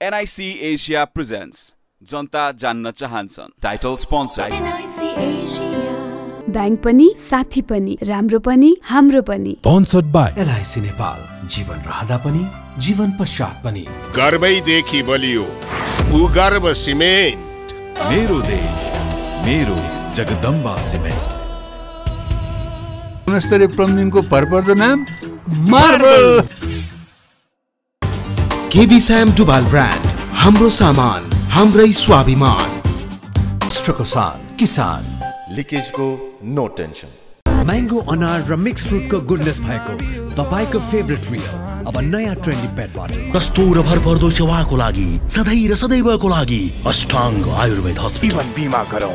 NIC NIC Asia presents जनता जान्न चाहन्छन् NIC Asia ब्याङ्क पनि साथी पनि राम्रो पनि हाम्रो पनि स्पोन्सर्ड बाई एलआइसी नेपाल जीवन रहँदा पनि जीवन पश्चात पनि गर्वैदेखि बलियो भूगर्भ सिमेन्ट मेरो देश मेरो जगदम्बा सिमेन्ट गुणस्तरीय प्रम्लिङको भरपर्दो नाम मार्बल केबी स्याम डुबाल ब्रान्ड हाम्रो सामान हाम्रै स्वाभिमान राष्ट्रको किसान लिकेजको नो टेन्सन म्याङ्गो अनार र मिक्स फ्रुटको गुडनेस भएको तपाईँको फेभरेट मिल अब नयाँ ट्रेन्डी पेट बटर सस्तो र भरपर्दो सेवाको लागि सधैँ र सदैवको लागि अष्टाङ्ग आयुर्वेद हस्पिटल बिमा गरौँ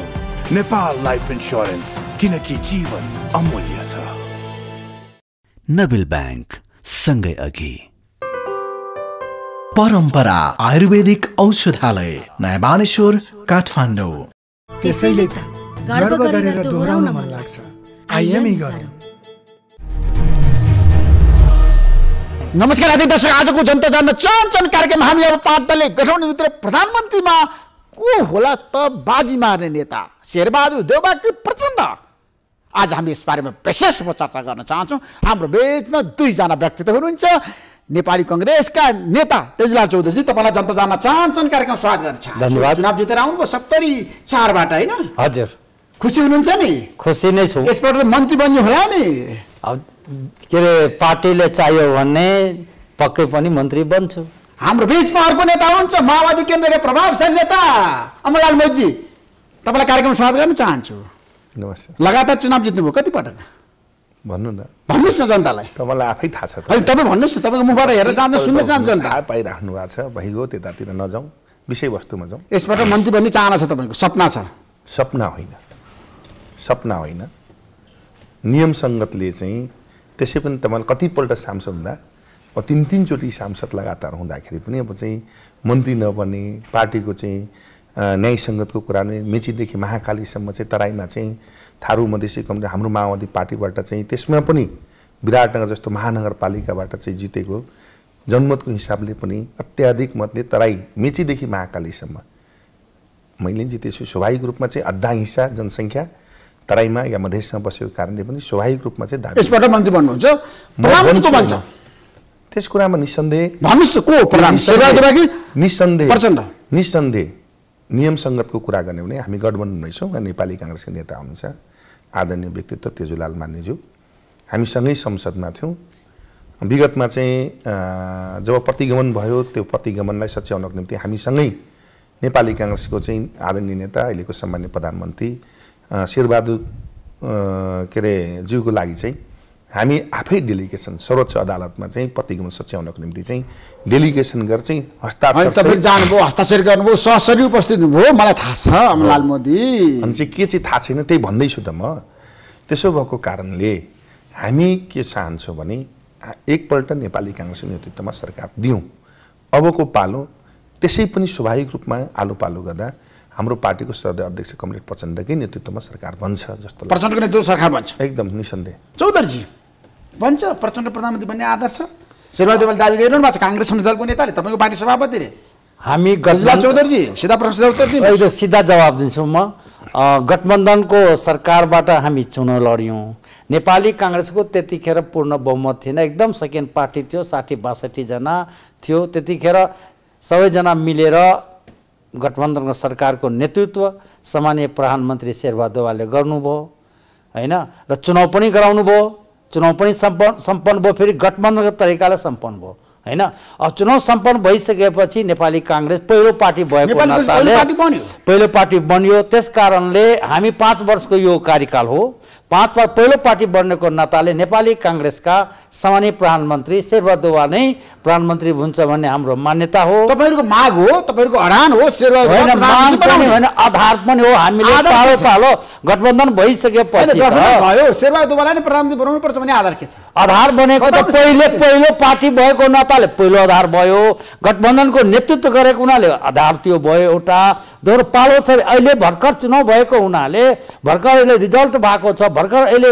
नेपाल लाइफ इन्स्योरेन्स किनकि जीवन अमूल्य छ नबिल ब्याङ्क सँगै अघि परम्परा आयुर्वेदिक औषधालय नयाँ बानेश्वर काठमाडौँ त्यसैले त गर्व गरेर दोहोऱ्याउन मन लाग्छ आइएमै गरौँ नमस्कार आदि दर्शक आजको जनता जान्न चाहन्छन् कार्यक्रम हामी अब पाँच दलले भित्र प्रधानमन्त्रीमा को होला त बाजी मार्ने नेता शेरबहादुर कि प्रचण्ड आज हामी यस बारेमा विशेष चर्चा गर्न चाहन्छौँ हाम्रो बिचमा दुईजना व्यक्तित्व हुनुहुन्छ नेपाली कङ्ग्रेसका नेता तेजलाल चौधरीजी तपाईँलाई जनता जान चाहन्छन् कार्यक्रम स्वागत गर्न धन्यवाद चुनाव जितेर आउनुभयो सप्तरी चारबाट होइन हजुर खुसी हुनुहुन्छ नि खुसी नै छु यसबाट त मन्त्री बन्यो होला नि के अरे पार्टीले चाहियो भने पक्कै पनि मन्त्री बन्छु हाम्रो बिचमा अर्को नेता हुनुहुन्छ माओवादी केन्द्रका प्रभावशाली नेता अमरलाल मोजी तपाईँलाई कार्यक्रम स्वागत गर्न चाहन्छु नमस्ते लगातार चुनाव जित्नुभयो कतिपटक भन्नु न भन्नुहोस् न जनतालाई तपाईँलाई आफै थाहा छ होइन तपाईँ भन्नुहोस् न तपाईँको मुखबाट हेरेर चाहन्छ सुन्न चाहन्छ जनता पाइराख्नु भएको छ भइगयो त्यतातिर नजाउँ विषयवस्तुमा जाउँ यसबाट मन्त्री भन्ने चाहना छ तपाईँको सपना छ सपना होइन सपना होइन नियमसङ्गतले चाहिँ त्यसै पनि तपाईँले कतिपल्ट सांसद हुँदा तिन तिनचोटि सांसद लगातार हुँदाखेरि पनि अब चाहिँ मन्त्री नबन्ने पार्टीको चाहिँ न्यायसङ्गतको कुरा नै मेचीदेखि महाकालीसम्म चाहिँ तराईमा चाहिँ थारू मधेसी कम्युनिटी हाम्रो माओवादी पार्टीबाट चाहिँ त्यसमा पनि विराटनगर जस्तो महानगरपालिकाबाट चाहिँ जितेको जनमतको हिसाबले पनि अत्याधिक मतले तराई मेचीदेखि महाकालीसम्म मैले जितेछु स्वाभाविक रूपमा चाहिँ अद्धा हिस्सा जनसङ्ख्या तराईमा या मधेसमा बसेको कारणले पनि स्वाभाविक रूपमा चाहिँ यसबाट भन्नुहुन्छ त्यस कुरामा निसन्देह निसन्देह निसन्देह नियमसङ्गतको कुरा गर्ने भने हामी गठबन्धन रहेछौँ नेपाली काङ्ग्रेसका नेता हुनुहुन्छ आदरणीय व्यक्तित्व तेजुलाल हामी सँगै संसदमा थियौँ विगतमा चाहिँ जब प्रतिगमन भयो त्यो प्रतिगमनलाई सच्याउनको निम्ति हामीसँगै नेपाली काङ्ग्रेसको चाहिँ आदरणीय नेता अहिलेको सामान्य प्रधानमन्त्री शेरबहादुर के अरे ज्यूको लागि चाहिँ हामी आफै डेलिगेसन सर्वोच्च अदालतमा चाहिँ प्रतिगमन सच्याउनको निम्ति चाहिँ डेलिगेसन गरेर चाहिँ हस्ताक्षर तपाईँ जानुभयो हस्ताक्षर गर्नुभयो सहसरी उपस्थित हुनुभयो मलाई थाहा छ अमलाल मोदी अनि चाहिँ के चाहिँ थाहा छैन त्यही भन्दैछु त म त्यसो भएको कारणले हामी के चाहन्छौँ भने एकपल्ट नेपाली काङ्ग्रेसको नेतृत्वमा सरकार दिउँ अबको पालो त्यसै पनि स्वाभाविक रूपमा आलो पालो गर्दा हाम्रो पार्टीको सदय अध्यक्ष कमरेड प्रचण्डकै नेतृत्वमा सरकार बन्छ जस्तो प्रचण्डको नेतृत्व सरकार बन्छ एकदम निसन्देह चौधरीजी भन्छ प्रचण्ड प्रधानमन्त्री भन्ने आदर्श शेरबहादुर दावी गरिरहनु भएको छ काङ्ग्रेस दलको नेताले तपाईँको पार्टी सभापतिले हामी गजला चौधरीजी सिधा प्रश्न उत्तर सिधा जवाब दिन्छु म गठबन्धनको सरकारबाट हामी चुनाव लड्यौँ नेपाली काङ्ग्रेसको त्यतिखेर पूर्ण बहुमत थिएन एकदम सेकेन्ड पार्टी थियो साठी बासठीजना थियो त्यतिखेर सबैजना मिलेर गठबन्धनको सरकारको नेतृत्व सामान्य प्रधानमन्त्री शेरबहादुरले गर्नुभयो होइन र चुनाव पनि गराउनु भयो चुनाव पनि सम्पन्न सम्पन्न भयो फेरि गठबन्धनको तरिकाले सम्पन्न भयो होइन चुनाव सम्पन्न भइसकेपछि नेपाली काङ्ग्रेस पहिलो पार्टी भएको पहिलो पार्टी बन्यो त्यस कारणले हामी पाँच वर्षको यो कार्यकाल हो पाँच पाँच पहिलो पार्टी बन्नेको नाताले नेपाली काङ्ग्रेसका सामान्य प्रधानमन्त्री शेरबहादुवा नै प्रधानमन्त्री हुन्छ भन्ने हाम्रो मान्यता हो तपाईँहरूको माग हो तपाईँहरूको अडान हो शेरबहादुर होइन आधार पनि हो हामीले पालो पालो गठबन्धन भइसकेपछि प्रधानमन्त्री बनाउनु पर्छ आधार के छ आधार बनेको त पहिले पहिलो पार्टी भएको नाताले पहिलो आधार भयो गठबन्धनको नेतृत्व गरेको हुनाले आधार त्यो भयो एउटा दोहोरो पालो छ अहिले भर्खर चुनाव भएको हुनाले भर्खर अहिले रिजल्ट भएको छ भर्खर अहिले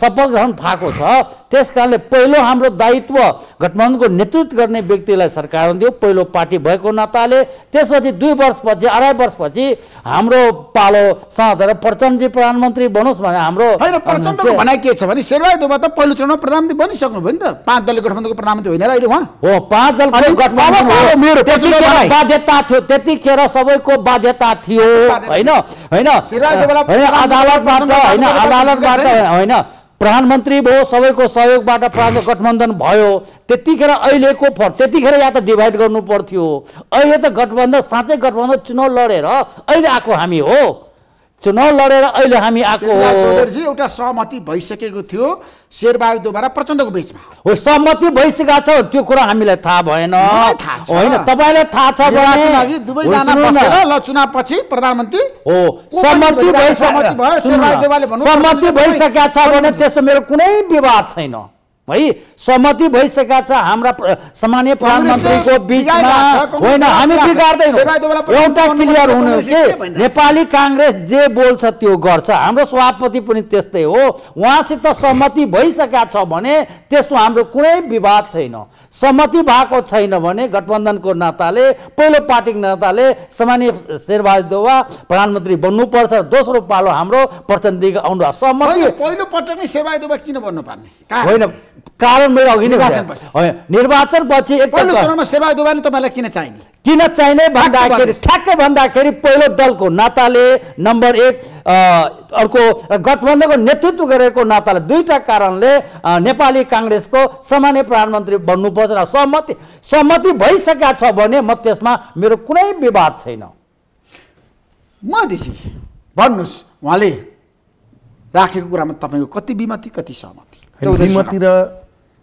शपथ ग्रहण भएको छ त्यस कारणले पहिलो हाम्रो दायित्व गठबन्धनको नेतृत्व गर्ने व्यक्तिलाई सरकारमा दियो पहिलो पार्टी भएको नाताले त्यसपछि दुई वर्षपछि अढाई वर्षपछि हाम्रो पालो साँधेर प्रचण्डजी प्रधानमन्त्री बनोस् भने हाम्रो भनाइ के छ भने शेरबहादुर त पहिलो चरणमा प्रधानमन्त्री बनिसक्नु भयो नि त पाँच दलले गठबन्धनको प्रधानमन्त्री होइन अहिले उहाँ हो पाँच दल बाध्यता थियो त्यतिखेर सबैको बाध्यता थियो होइन होइन अदालतबाट होइन अदालत गठबन्धनबाट होइन प्रधानमन्त्री भयो सबैको सहयोगबाट प्रान्त गठबन्धन भयो त्यतिखेर अहिलेको त्यतिखेर या त डिभाइड गर्नु पर्थ्यो अहिले त गठबन्धन साँच्चै गठबन्धन चुनाव लडेर अहिले आएको हामी हो चुनाव लडेर अहिले हामी आएको चौधरीजी एउटा सहमति भइसकेको थियो शेरबहादुरद्वारा प्रचण्डको बिचमा हो सहमति भइसकेको छ त्यो कुरा हामीलाई थाहा भएन होइन तपाईँलाई थाहा छ ल चुनाव पछि प्रधानमन्त्री हो सहमति भइसकेको छ भने त्यसो मेरो कुनै विवाद छैन है सहमति भइसकेका छ हाम्रा सामान्य प्रधानमन्त्रीको बिचमा होइन हामी बिगार्दैनौँ एउटा क्लियर हुनु कि नेपाली काङ्ग्रेस जे बोल्छ त्यो गर्छ हाम्रो सभापति पनि त्यस्तै हो उहाँसित सहमति भइसकेका छ भने त्यसमा हाम्रो कुनै विवाद छैन सहमति भएको छैन भने गठबन्धनको नाताले पहिलो पार्टीको नाताले सामान्य शेरबहादुर प्रधानमन्त्री बन्नुपर्छ दोस्रो पालो हाम्रो प्रतिनिधि आउनु सहमति पहिलो पटक नै शेरबहादुर किन बन्नु पर्ने होइन कारण मेरो अघि नै निर्वाचन पछि सेवा दुवानी तपाईँलाई किन चाहिने किन चाहिने भन्दाखेरि ठ्याक्कै भन्दाखेरि पहिलो दलको नाताले नम्बर एक अर्को गठबन्धनको नेतृत्व गरेको नाताले दुईवटा कारणले नेपाली काङ्ग्रेसको सामान्य प्रधानमन्त्री बन्नुपर्छ र सहमति सहमति भइसकेका छ भने म त्यसमा मेरो कुनै विवाद छैन मधेसी भन्नुहोस् उहाँले राखेको कुरामा तपाईँको कति विमति कति सहमति श्रीमती र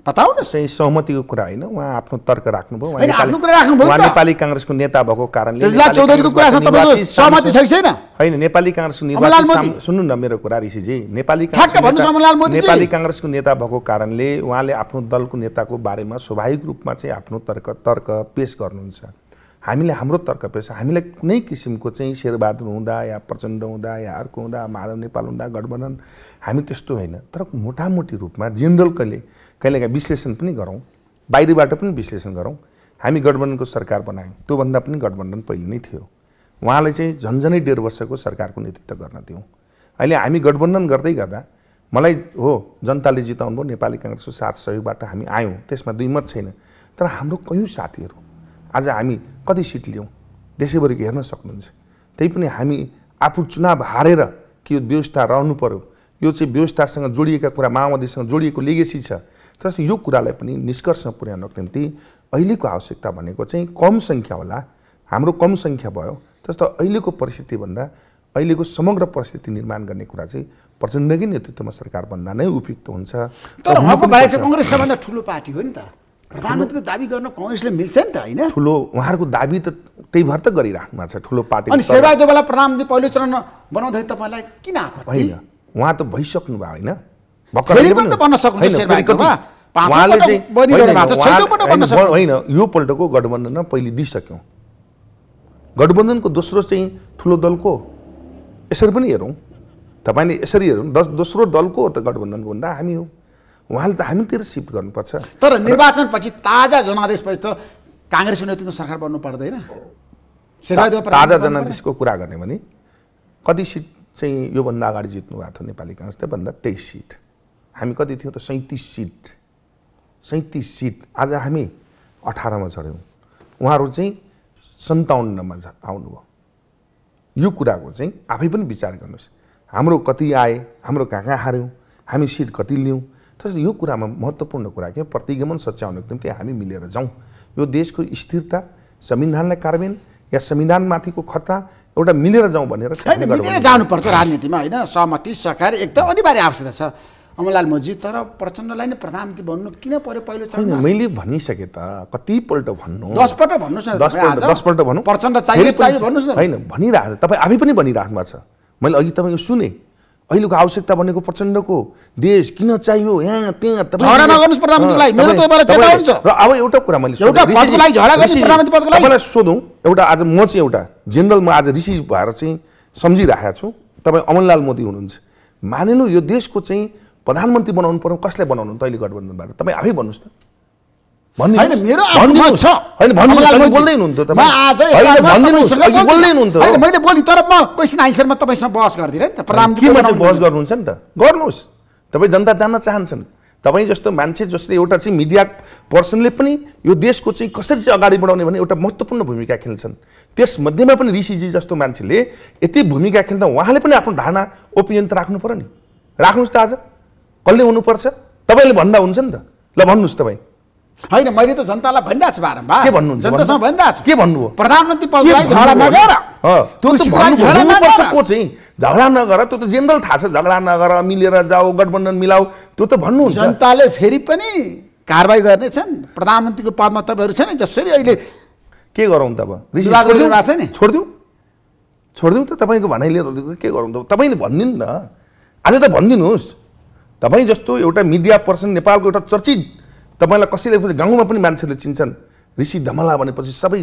चाहिँ सहमतिको कुरा होइन उहाँ आफ्नो तर्क राख्नुभयो आफ्नो कुरा उहाँ नेपाली काङ्ग्रेसको नेता भएको कारणले चौधरीको सहमति छैन होइन नेपाली काङ्ग्रेसको निर्वाचित सुन्नु न मेरो कुरा ऋषिजी नेपाली नेपाली काङ्ग्रेसको नेता भएको कारणले उहाँले आफ्नो दलको नेताको बारेमा स्वाभाविक रूपमा चाहिँ आफ्नो तर्क तर्क पेस गर्नुहुन्छ हामीले हाम्रो तर्क पेश हामीलाई कुनै किसिमको चाहिँ शेरबहादुर हुँदा या प्रचण्ड हुँदा या अर्को हुँदा माधव नेपाल हुँदा गठबन्धन हामी त्यस्तो होइन तर मोटामोटी रूपमा जेनरल कहिले कहिलेकाहीँ विश्लेषण पनि गरौँ बाहिरबाट पनि विश्लेषण गरौँ हामी गठबन्धनको सरकार बनायौँ त्योभन्दा पनि गठबन्धन पहिले नै थियो उहाँलाई चाहिँ झन्झनै डेढ वर्षको सरकारको नेतृत्व गर्न दियौँ अहिले हामी गठबन्धन गर्दै गर्दा मलाई हो जनताले जिताउनु भयो नेपाली काङ्ग्रेसको साथ सहयोगबाट हामी आयौँ त्यसमा दुई मत छैन तर हाम्रो कयौँ साथीहरू आज हामी कति सिट ल्याउँ देशैभरिको हेर्न सक्नुहुन्छ त्यही पनि हामी आफू चुनाव हारेर कि यो व्यवस्था रहनु पऱ्यो यो चाहिँ व्यवस्थासँग जोडिएका कुरा माओवादीसँग जोडिएको लिगेसी छ तर यो कुरालाई पनि निष्कर्षमा पुर्याउनको निम्ति अहिलेको आवश्यकता भनेको चाहिँ कम सङ्ख्या होला हाम्रो कम सङ्ख्या भयो जस्तो अहिलेको परिस्थितिभन्दा अहिलेको समग्र परिस्थिति निर्माण गर्ने कुरा चाहिँ प्रचण्डकै नेतृत्वमा सरकार भन्दा नै उपयुक्त हुन्छ तर उहाँको बाहेक चाहिँ कङ्ग्रेस सबभन्दा ठुलो पार्टी हो नि त प्रधानमन्त्रीको दाबी गर्न कङ्ग्रेसले मिल्छ नि त होइन ठुलो उहाँहरूको दाबी त त्यही भएर त गरिराख्नु भएको छ ठुलो पार्टी अनि शेरबहादुरलाई प्रधानमन्त्री पहिलो चरण बनाउँदै तपाईँलाई किन आपत्ति होइन उहाँ त भइसक्नु भयो होइन होइन यो पल्टको गठबन्धनमा पहिले दिइसक्यौँ गठबन्धनको दोस्रो चाहिँ ठुलो दलको यसरी पनि हेरौँ तपाईँले यसरी हेरौँ दोस्रो दलको त गठबन्धनको भन्दा हामी हो उहाँले त हामीतिर सिफ्ट गर्नुपर्छ तर निर्वाचनपछि ताजा जनादेशपछि त काङ्ग्रेसको नेतृत्व सरकार बन्नु पर्दैन ताजा जनादेशको कुरा गर्ने भने कति सिट चाहिँ योभन्दा अगाडि जित्नु भएको थियो नेपाली काङ्ग्रेस त्योभन्दा तेइस सिट हामी कति थियौँ त सैँतिस सिट सैँतिस सिट आज हामी अठारमा चढ्यौँ उहाँहरू चाहिँ सन्ताउन्नमा आउनुभयो यो कुराको चाहिँ आफै पनि विचार गर्नुहोस् हाम्रो कति आए हाम्रो कहाँ कहाँ हार्यौँ हामी सिट कति लियौँ त्यसले यो कुरामा महत्त्वपूर्ण कुरा के प्रतिगमन सच्याउनको निम्ति हामी मिलेर जाउँ यो देशको स्थिरता संविधानलाई कार्यान्वयन या संविधानमाथिको खतरा एउटा मिलेर जाउँ भनेर मिलेर जानुपर्छ राजनीतिमा होइन सहमति सहकार एकदम अनिवार्य आवश्यकता छ अमलाल मोजी तर प्रचण्डलाई नै प्रधानमन्त्री बन्नु किन पर्यो पहिलो चाहिँ मैले भनिसकेँ त कतिपल्ट भन्नु दसपल्ट भन्नुहोस् न दसपल्ट भन्नु प्रचण्ड चाहियो चाहियो भन्नुहोस् न होइन भनिरहेको तपाईँ आफै पनि भनिराख्नु भएको छ मैले अघि तपाईँको सुनेँ अहिलेको आवश्यकता भनेको प्रचण्डको देश किन चाहियो यहाँ त्यहाँ र अब एउटा कुरा मैले सोधौँ एउटा आज म चाहिँ एउटा जेनरल म आज ऋषि भएर चाहिँ सम्झिरहेको छु तपाईँ अमनलाल मोदी हुनुहुन्छ मानिनु यो देशको चाहिँ प्रधानमन्त्री बनाउनु पर्यो कसलाई बनाउनु त अहिले गठबन्धनबाट तपाईँ आफै भन्नुहोस् त मैले तर म क्वेसन आन्सरमा बहस गर्दिनँ नि त प्रधानमन्त्री बहस गर्नुहुन्छ नि त गर्नुहोस् तपाईँ जनता जान्न चाहन्छन् तपाईँ जस्तो मान्छे जसले एउटा चाहिँ मिडिया पर्सनले पनि यो देशको चाहिँ कसरी चाहिँ अगाडि बढाउने भने एउटा महत्त्वपूर्ण भूमिका खेल्छन् त्यसमध्येमा पनि ऋषिजी जस्तो मान्छेले यति भूमिका खेल्दा उहाँले पनि आफ्नो धारणा ओपिनियन त राख्नु पऱ्यो नि राख्नुहोस् त आज कसले हुनुपर्छ तपाईँले भन्दा हुन्छ नि त ल भन्नुहोस् तपाईँ होइन मैले त जनतालाई भनिरहेको छु बारम्बार के भन्नु जनतासँग भनिरहेको छु के भन्नु प्रधानमन्त्री पदलाई झगडा नगर त्यो को चाहिँ झगडा नगर त्यो त जेनरल थाहा छ झगडा नगर मिलेर जाऊ गठबन्धन मिलाऊ त्यो त भन्नु जनताले फेरि पनि कारवाही गर्नेछन् प्रधानमन्त्रीको पदमा तपाईँहरू छैन जसरी अहिले के गरौँ तब नि छोडिदिउँ छोडिदिउँ त तपाईँको भनाइले के गरौँ त तपाईँले भनिदिनु न आज त भनिदिनुहोस् तपाईँ जस्तो एउटा मिडिया पर्सन नेपालको एउटा चर्चित तपाईँलाई कसैले पनि गाउँमा पनि मान्छेले चिन्छन् ऋषि धमला भनेपछि सबै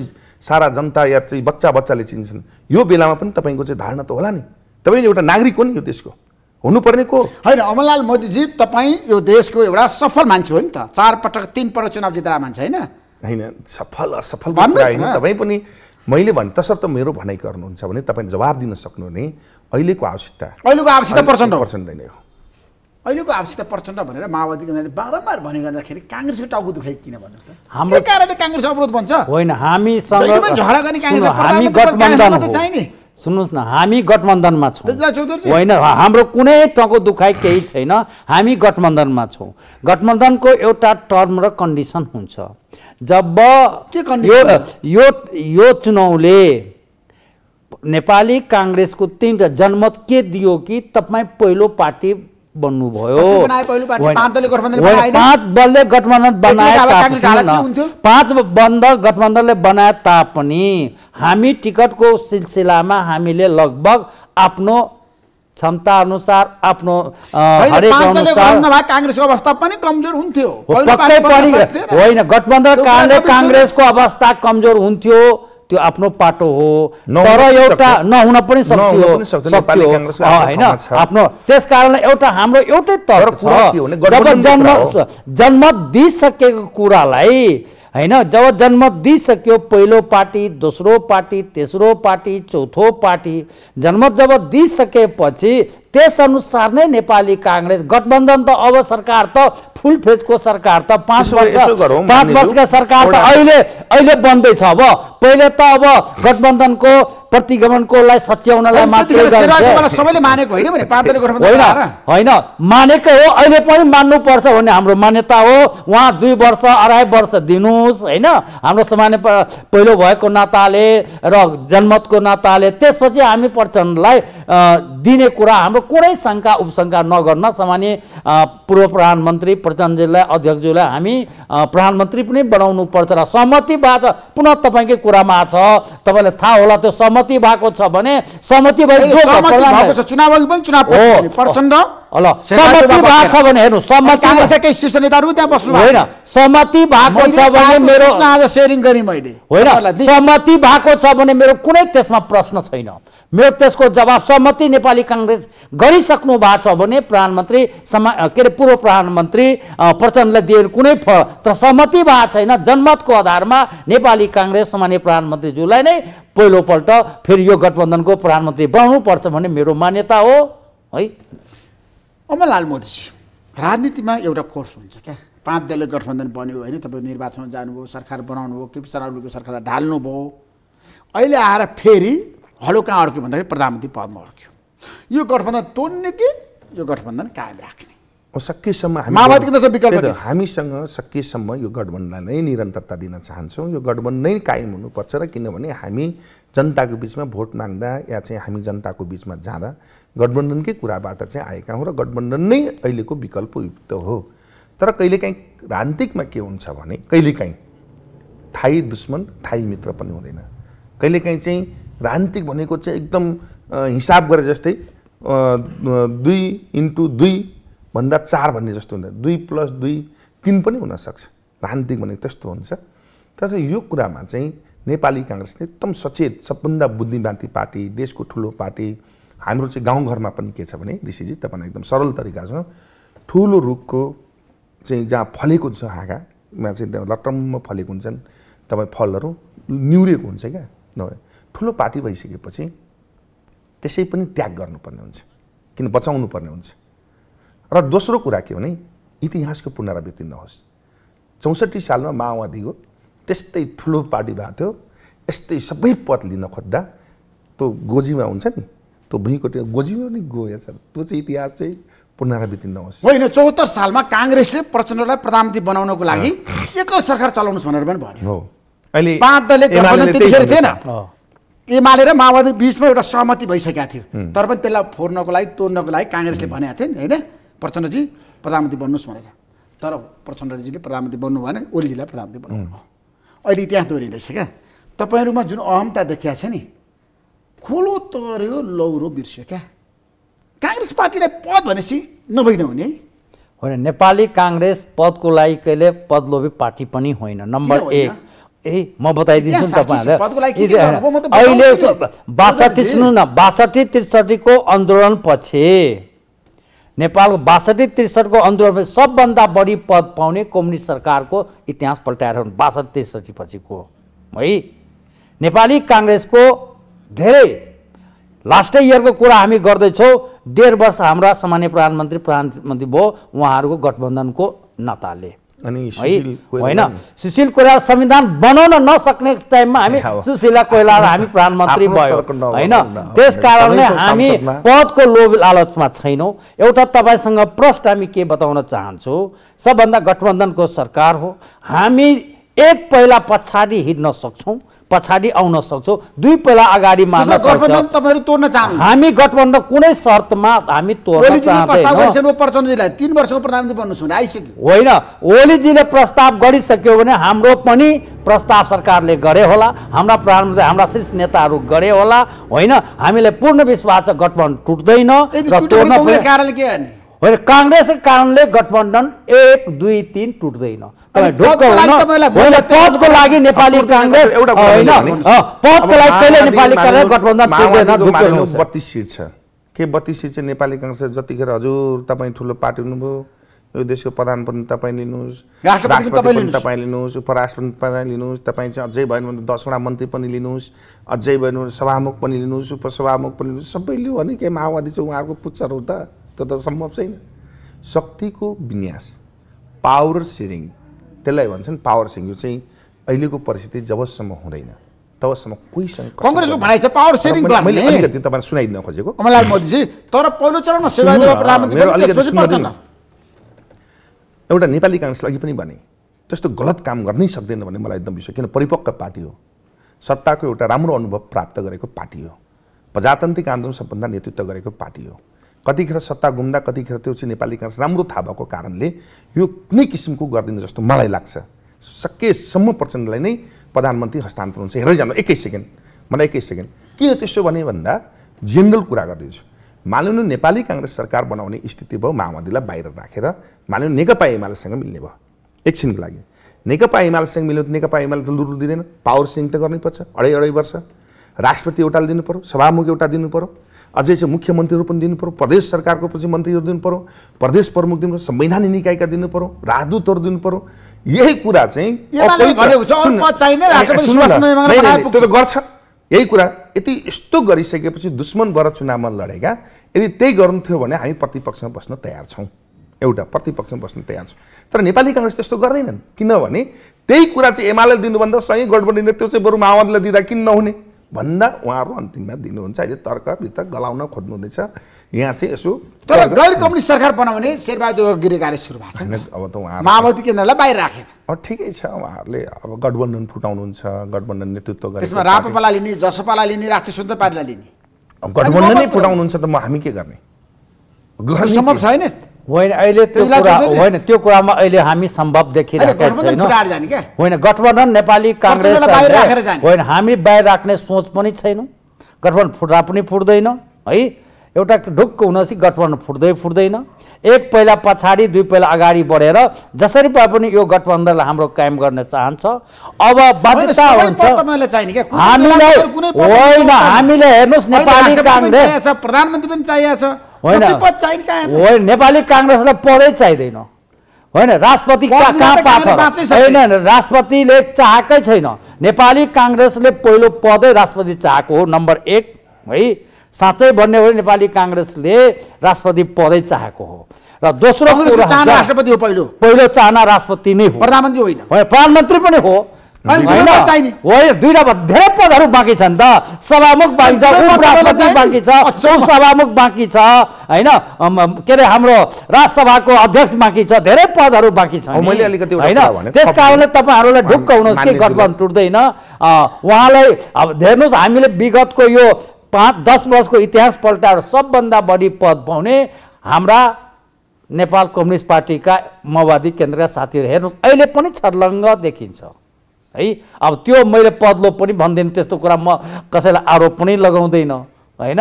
सारा जनता या चाहिँ बच्चा बच्चाले चिन्छन् यो बेलामा पनि तपाईँको चाहिँ धारणा त होला नि तपाईँ एउटा नागरिक हो नि यो देशको हुनुपर्ने को होइन अमरलाल मोदीजी तपाईँ यो देशको एउटा सफल मान्छे हो नि त चार पटक तिन पटक चुनाव जितेर मान्छे होइन होइन सफल असफल होइन तपाईँ पनि मैले भने तसर्थ मेरो भनाइ गर्नुहुन्छ भने तपाईँ जवाब दिन सक्नुहुने अहिलेको आवश्यकता अहिलेको आवश्यकता प्रचण्ड प्रचण्ड नै हो अहिलेको आवश्यकता प्रचण्ड भनेर माओवादीको केन्द्रले बारम्बार भनिरहँदाखेरि काङ्ग्रेसको टाउको दुखाइ किन भन्नुहोस् त कारणले काङ्ग्रेस अवरोध बन्छ होइन हामी झगडा गर्ने काङ्ग्रेस सुन्नुहोस् न हामी गठबन्धनमा छौँ होइन हाम्रो कुनै टको दुखाइ केही छैन हामी गठबन्धनमा छौँ गठबन्धनको एउटा टर्म र कन्डिसन हुन्छ जब यो यो चुनाउले नेपाली काङ्ग्रेसको तिनवटा जनमत के दियो कि तपाईँ पहिलो पार्टी बन्नुभयो पाँच बलले गठबन्धन बनाए पाँच बन्द गठबन्धनले बनाए तापनि हामी टिकटको सिलसिलामा हामीले लगभग आफ्नो क्षमता अनुसार आफ्नो हरेक अनुसार काङ्ग्रेसको अवस्था पनि कमजोर हुन्थ्यो पक्कै पनि होइन गठबन्धन कारणले काङ्ग्रेसको अवस्था कमजोर हुन्थ्यो त्यो आफ्नो पाटो हो तर एउटा नहुन पनि सक्थ्यो होइन आफ्नो त्यस कारण एउटा हाम्रो एउटै तर्क छ जब जन्म जन्म दिइसकेको कुरालाई होइन जब जन्म दिइसक्यो पहिलो पार्टी दोस्रो पार्टी तेस्रो पार्टी चौथो पार्टी जन्म जब दिइसकेपछि त्यसअनुसार नै नेपाली काङ्ग्रेस गठबन्धन त अब सरकार त फुल फेजको सरकार त पाँच वर्ष पाँच वर्षका सरकार त अहिले अहिले बन्दैछ अब पहिले त अब गठबन्धनको प्रतिगमनकोलाई सच्याउनलाई मात्र होइन होइन मानेकै हो अहिले पनि मान्नुपर्छ भन्ने हाम्रो मान्यता हो उहाँ दुई वर्ष अढाई वर्ष दिनुहोस् होइन हाम्रो सामान्य पहिलो भएको नाताले र जनमतको नाताले त्यसपछि हामी प्रचण्डलाई दिने कुरा हाम्रो कुनै शङ्का उपशङ्का नगर्न सामान्य पूर्व प्रधानमन्त्री प्रचण्डजीलाई अध्यक्षज्यूलाई हामी प्रधानमन्त्री पनि बनाउनु पर्छ र सहमति भएको छ पुनः तपाईँकै कुरामा छ तपाईँलाई थाहा होला त्यो सहमति भएको छ भने सहमति भएको छ चुनावले पनि चुनाव प्रचण्ड ल सहमति भएको छ भने हेर्नु सहमति शीर्ष नेताहरू त्यहाँ बस्नु होइन सहमति भएको छ भने मेरो आज सेयरिङ गरेँ मैले होइन सहमति भएको छ भने मेरो कुनै त्यसमा प्रश्न छैन मेरो त्यसको जवाब सहमति नेपाली काङ्ग्रेस गरिसक्नु भएको छ भने प्रधानमन्त्री समा के अरे पूर्व प्रधानमन्त्री प्रचण्डलाई दिएर कुनै फल तर सहमति भएको छैन जनमतको आधारमा नेपाली काङ्ग्रेस सामान्य प्रधानमन्त्रीज्यूलाई नै पहिलोपल्ट फेरि यो गठबन्धनको प्रधानमन्त्री बनाउनुपर्छ भन्ने मेरो मान्यता हो है अमरलाल मोदीजी राजनीतिमा एउटा कोर्स हुन्छ क्या पाँच दलले गठबन्धन बन्यो होइन तपाईँ निर्वाचनमा जानुभयो सरकार बनाउनुभयो केपी ओलीको सरकारलाई ढाल्नुभयो अहिले आएर फेरि हलो कहाँ अड्क्यो भन्दाखेरि प्रधानमन्त्री पदमा अड्क्यो यो गठबन्धन तोड्ने कि यो गठबन्धन कायम राख्ने सकेसम्म विकल्प हामीसँग सकेसम्म यो गठबन्धनलाई निरन्तरता दिन चाहन्छौँ यो गठबन्धन नै कायम हुनुपर्छ र किनभने हामी जनताको बिचमा भोट माग्दा या चाहिँ हामी जनताको बिचमा जाँदा गठबन्धनकै कुराबाट चाहिँ आएका हौँ र गठबन्धन नै अहिलेको विकल्प युक्त हो तर कहिलेकाहीँ रान्तिकमा के हुन्छ भने कहिलेकाहीँ थाई दुश्मन थाई मित्र पनि हुँदैन कहिलेकाहीँ चाहिँ रान्तिक भनेको चाहिँ एकदम हिसाब गरे जस्तै दुई इन्टु दुई भन्दा चार भन्ने जस्तो हुन्छ दुई प्लस दुई तिन पनि हुनसक्छ रान्तिक भनेको त्यस्तो हुन्छ तर यो कुरामा चाहिँ नेपाली काङ्ग्रेसले एकदम सचेत सबभन्दा बुद्धिमान्ती पार्टी देशको ठुलो पार्टी हाम्रो चाहिँ गाउँघरमा पनि के छ भने ऋषिजी तपाईँलाई एकदम सरल तरिकासँग ठुलो रुखको चाहिँ जहाँ फलेको हुन्छ हाँगामा चाहिँ लटम्म फलेको हुन्छन् तपाईँ फलहरू निहुरेको हुन्छ क्या नभए ठुलो पार्टी भइसकेपछि त्यसै पनि त्याग गर्नुपर्ने हुन्छ किन बचाउनु पर्ने हुन्छ र दोस्रो कुरा के भने इतिहासको पुनरावृत्ति नहोस् चौसठी सालमा माओवादीको त्यस्तै ठुलो पार्टी भएको थियो यस्तै सबै पद लिन खोज्दा त्यो गोजीमा हुन्छ नि त्यो भुइँको गोजियो नि गयो सर त्यो चाहिँ इतिहास चाहिँ पुनरावृत्ति नहोस् होइन चौहत्तर सालमा काङ्ग्रेसले प्रचण्डलाई प्रधानमन्त्री बनाउनको लागि एक्लै सरकार चलाउनुहोस् भनेर पनि भन्यो अहिले पाँच दलले गठबन्धन त्यतिखेर थिएन एमाले र माओवादी बिचमा एउटा सहमति भइसकेको थियो तर पनि त्यसलाई फोर्नको लागि तोड्नको लागि काङ्ग्रेसले भनेको थियो नि होइन प्रचण्डजी प्रधानमन्त्री बन्नुहोस् भनेर तर प्रचण्डजीले प्रधानमन्त्री बन्नु भएन ओलीजीलाई प्रधानमन्त्री बनाउनु भयो अहिले इतिहास दोहोरिँदैछ क्या तपाईँहरूमा जुन अहमता देखिया छ नि खोलो तर्यो लौरो बिर्स्यो क्या काङ्ग्रेस पार्टीलाई पद भनेपछि नभइन हुने होइन नेपाली काङ्ग्रेस पदको लागि कहिले पदलोभी पार्टी पनि होइन नम्बर एक ए म बताइदिन्छु नि तपाईँहरूलाई बासठी सुन्नु न बासठी त्रिसठीको आन्दोलन पछि नेपालको बासठी त्रिसठको आन्दोलन सबभन्दा बढी पद पाउने कम्युनिस्ट सरकारको इतिहास पल्टाएर बासठी त्रिसठी पछिको है नेपाली काङ्ग्रेसको धेरै लास्टै इयरको कुरा हामी गर्दैछौँ डेढ वर्ष हाम्रा सामान्य प्रधानमन्त्री प्रधानमन्त्री भयो उहाँहरूको गठबन्धनको नताले होइन सुशील कोइराला संविधान बनाउन नसक्ने टाइममा हामी सुशीला कोइला हामी प्रधानमन्त्री भयो होइन त्यस कारणले हामी पदको लोभ लालचमा छैनौँ एउटा तपाईँसँग प्रश्न हामी के बताउन चाहन्छु सबभन्दा गठबन्धनको सरकार हो हामी एक पहिला पछाडि हिँड्न सक्छौँ पछाडि आउन सक्छौँ दुई पहिला अगाडि मान्न सक्छौँ हामी गठबन्धन कुनै शर्तमा हामी तोड्न चाहँदैनौँ तिन वर्षको प्रधानमन्त्री बन्नु भने आइसक्यो होइन ओलीजीले प्रस्ताव गरिसक्यो भने हाम्रो पनि प्रस्ताव सरकारले गरे होला हाम्रा प्रधानमन्त्री हाम्रा शीर्ष नेताहरू गरे होला होइन हामीलाई पूर्ण विश्वास छ गठबन्धन टुट्दैन होइन काङ्ग्रेसको कारणले गठबन्धन एक दुई तिन टुट्दैन पदको लागि नेपाली काङ्ग्रेस होइन पदको लागि कहिले नेपाली काङ्ग्रेस गठबन्धन बत्तिस सिट छ के बत्तिस सिट चाहिँ नेपाली काङ्ग्रेस जतिखेर हजुर तपाईँ ठुलो पार्टी हुनुभयो यो देशको प्रधान पनि तपाईँ लिनुहोस् राष्ट्रपति पनि तपाईँ लिनुहोस् उपराष्ट्रपति पनि लिनुहोस् तपाईँ चाहिँ अझै भयो भने दसवटा मन्त्री पनि लिनुहोस् अझै भएन भने सभामुख पनि लिनुहोस् उपसभामुख पनि लिनुहोस् सबै लियो भने के माओवादी चाहिँ उहाँहरूको पुच्छर हो त त्यो त सम्भव छैन शक्तिको विन्यास पावर सेयरिङ त्यसलाई भन्छन् पावर यो चाहिँ अहिलेको परिस्थिति जबसम्म हुँदैन तबसम्म कङ्ग्रेसको भनाइ पावर सेयरिङ मैले अलिकति तपाईँलाई सुनाइदिन खोजेको मोदीजी तर पहिलो चरणमा सेवा प्रधानमन्त्री एउटा नेपाली काङ्ग्रेसले अघि पनि भने त्यस्तो गलत काम गर्नै सक्दैन भने मलाई एकदम विश्वास किन परिपक्व पार्टी हो सत्ताको एउटा राम्रो अनुभव प्राप्त गरेको पार्टी हो प्रजातान्त्रिक आन्दोलन सबभन्दा नेतृत्व गरेको पार्टी हो कतिखेर सत्ता घुम्दा कतिखेर त्यो चाहिँ नेपाली काङ्ग्रेस राम्रो थाहा भएको कारणले यो कुनै किसिमको गरिदिनु जस्तो मलाई लाग्छ सकेसम्म प्रचण्डलाई नै प्रधानमन्त्री हस्तान्तरण चाहिँ हेर्दै जानु एकै सेकेन्ड मलाई एकै सेकेन्ड किन त्यसो भने भन्दा जेनरल कुरा गरिदिन्छु मानव नेपाली काङ्ग्रेस सरकार बनाउने स्थिति भयो माओवादीलाई बाहिर राखेर मानव नेकपा एमालेसँग मिल्ने भयो एकछिनको लागि नेकपा एमालेसँग मिल्यो नेकपा एमाले त लुरु दिँदैन पावर सिङ त गर्नै पर्छ अढाई अढाई वर्ष राष्ट्रपति एउटा दिनु पऱ्यो सभामुख एउटा दिनु पऱ्यो अझै चाहिँ मुख्यमन्त्रीहरू पनि दिनु पऱ्यो प्रदेश सरकारको पछि मन्त्रीहरू दिनु पऱ्यो प्रदेश प्रमुख दिनु पऱ्यो संवैधानिक निकायका दिनु पऱ्यो राजदूतहरू दिनु पऱ्यो यही कुरा चाहिँ गर्छ यही कुरा यति यस्तो गरिसकेपछि दुश्मन भएर चुनावमा लडेका यदि त्यही गर्नु थियो भने हामी प्रतिपक्षमा बस्न तयार छौँ एउटा प्रतिपक्षमा बस्न तयार छौँ तर नेपाली काङ्ग्रेस त्यस्तो गर्दैनन् किनभने त्यही कुरा चाहिँ एमाले दिनुभन्दा सही गठबन्धन त्यो चाहिँ बरु माओवादीलाई दिँदा किन नहुने भन्दा उहाँहरू अन्तिममा दिनुहुन्छ अहिले तर्क वितर्क गलाउन खोज्नुहुँदैछ यहाँ चाहिँ यसो तर गैर कम्युनिस्ट सरकार बनाउने शेरबहादुर गिरी कार्य सुरु भएको छैन अब त उहाँ माओवादी केन्द्रलाई बाहिर राखेर ठिकै छ उहाँहरूले अब गठबन्धन फुटाउनुहुन्छ गठबन्धन नेतृत्व गरेर त्यसमा रापपालाई लिने जसपालाई लिने राष्ट्रिय स्वतन्त्र पार्टीलाई लिने गठबन्धन नै फुटाउनुहुन्छ त म हामी के गर्ने सम्भव छैन होइन अहिले त्यो कुरा होइन त्यो कुरामा अहिले हामी सम्भव देखिरहेका छैनौँ होइन गठबन्धन नेपाली काङ्ग्रेस होइन हामी बाहिर राख्ने सोच पनि छैनौँ गठबन्धन फुट्दा पनि फुट्दैन है एउटा ढुक्क हुनपछि गठबन्धन फुट्दै फुट्दैन एक पहिला पछाडि दुई पहिला अगाडि बढेर जसरी भए पनि यो गठबन्धनलाई हाम्रो कायम गर्न चाहन्छ अब बाध्यता हुन्छ हामीलाई हामीले हेर्नुहोस् नेपाली काङ्ग्रेस प्रधानमन्त्री पनि चाहिएको छ होइन होइन नेपाली काङ्ग्रेसलाई पदै चाहिँदैन होइन राष्ट्रपति कहाँ पाछ होइन राष्ट्रपतिले चाहेकै छैन नेपाली काङ्ग्रेसले पहिलो पदै राष्ट्रपति चाहेको हो नम्बर एक है साँच्चै भन्ने हो नेपाली काङ्ग्रेसले राष्ट्रपति पदै चाहेको हो र दोस्रो राष्ट्रपति हो पहिलो पहिलो चाहना राष्ट्रपति नै हो प्रधानमन्त्री होइन प्रधानमन्त्री पनि हो दुईवटा धेरै पदहरू बाँकी छन् त सभामुख बाँकी छ उपराष्ट्रपति बाँकी छ सभामुख बाँकी छ होइन के अरे हाम्रो राजसभाको अध्यक्ष बाँकी छ धेरै पदहरू बाँकी छन् होइन त्यस कारणले तपाईँहरूलाई ढुक्क हुनुहोस् कि गठबन्धन टुट्दैन उहाँलाई अब हेर्नुहोस् हामीले विगतको यो पाँच दस वर्षको इतिहास पल्टाएर सबभन्दा बढी पद पाउने हाम्रा नेपाल कम्युनिस्ट पार्टीका माओवादी केन्द्रका साथीहरू हेर्नुहोस् अहिले पनि छर्लङ्ग देखिन्छ है अब त्यो मैले पदलो पनि भन्दिनँ त्यस्तो कुरा म कसैलाई आरोप पनि लगाउँदैन होइन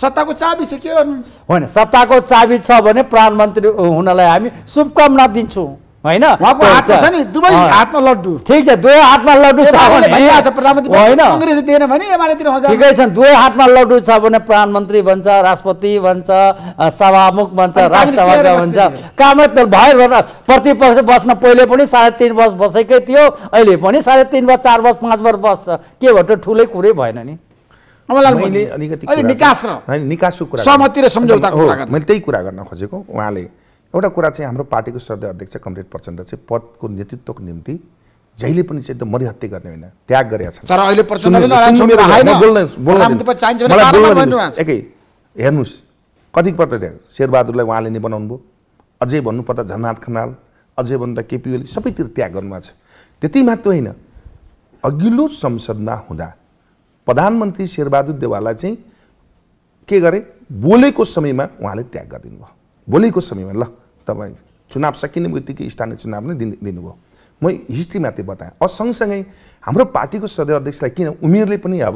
सत्ताको चाबी छ के गर्नु होइन सत्ताको चाबी छ भने प्रधानमन्त्री हुनलाई हामी शुभकामना दिन्छौँ होइन ठिक छ दुवै हातमा लड्डु छ ठिकै छ दुवै हातमा लड्डु छ भने प्रधानमन्त्री भन्छ राष्ट्रपति भन्छ सभामुख भन्छ राष्ट्रपति भन्छ काम भयो प्रतिपक्ष बस्न पहिले पनि साढे तिन वर्ष बसेकै थियो अहिले पनि साढे तिन वर्ष चार वर्ष पाँच वर्ष बस्छ के भयो ठुलै कुरै भएन नि अलिकति निकास र निकासको कुरा सहमति र सम्झौताको मैले त्यही कुरा गर्न खोजेको उहाँले एउटा कुरा चाहिँ हाम्रो पार्टीको सदय अध्यक्ष कमरेड प्रचण्ड चाहिँ पदको नेतृत्वको निम्ति जहिले पनि चाहिँ एकदम मरिहत्ती गर्ने होइन त्याग गरेका छन् एकै हेर्नुहोस् कतिपल्ट त्याग शेरबहादुरलाई उहाँले नै बनाउनु भयो अझै भन्नुपर्दा झन्नाथ खनाल अझै भन्दा केपी ओली सबैतिर त्याग गर्नुभएको छ त्यति मात्र होइन अघिल्लो संसदमा हुँदा प्रधानमन्त्री शेरबहादुर देवाललाई चाहिँ के गरे बोलेको समयमा उहाँले त्याग गरिदिनु भयो बोलेको समयमा ल तपाईँ चुनाव सकिने बित्तिकै स्थानीय चुनाव नै दिनु दिनुभयो म हिस्ट्रीमा त्यो बताएँ अब सँगसँगै हाम्रो पार्टीको सदय अध्यक्षलाई किन उमेरले पनि अब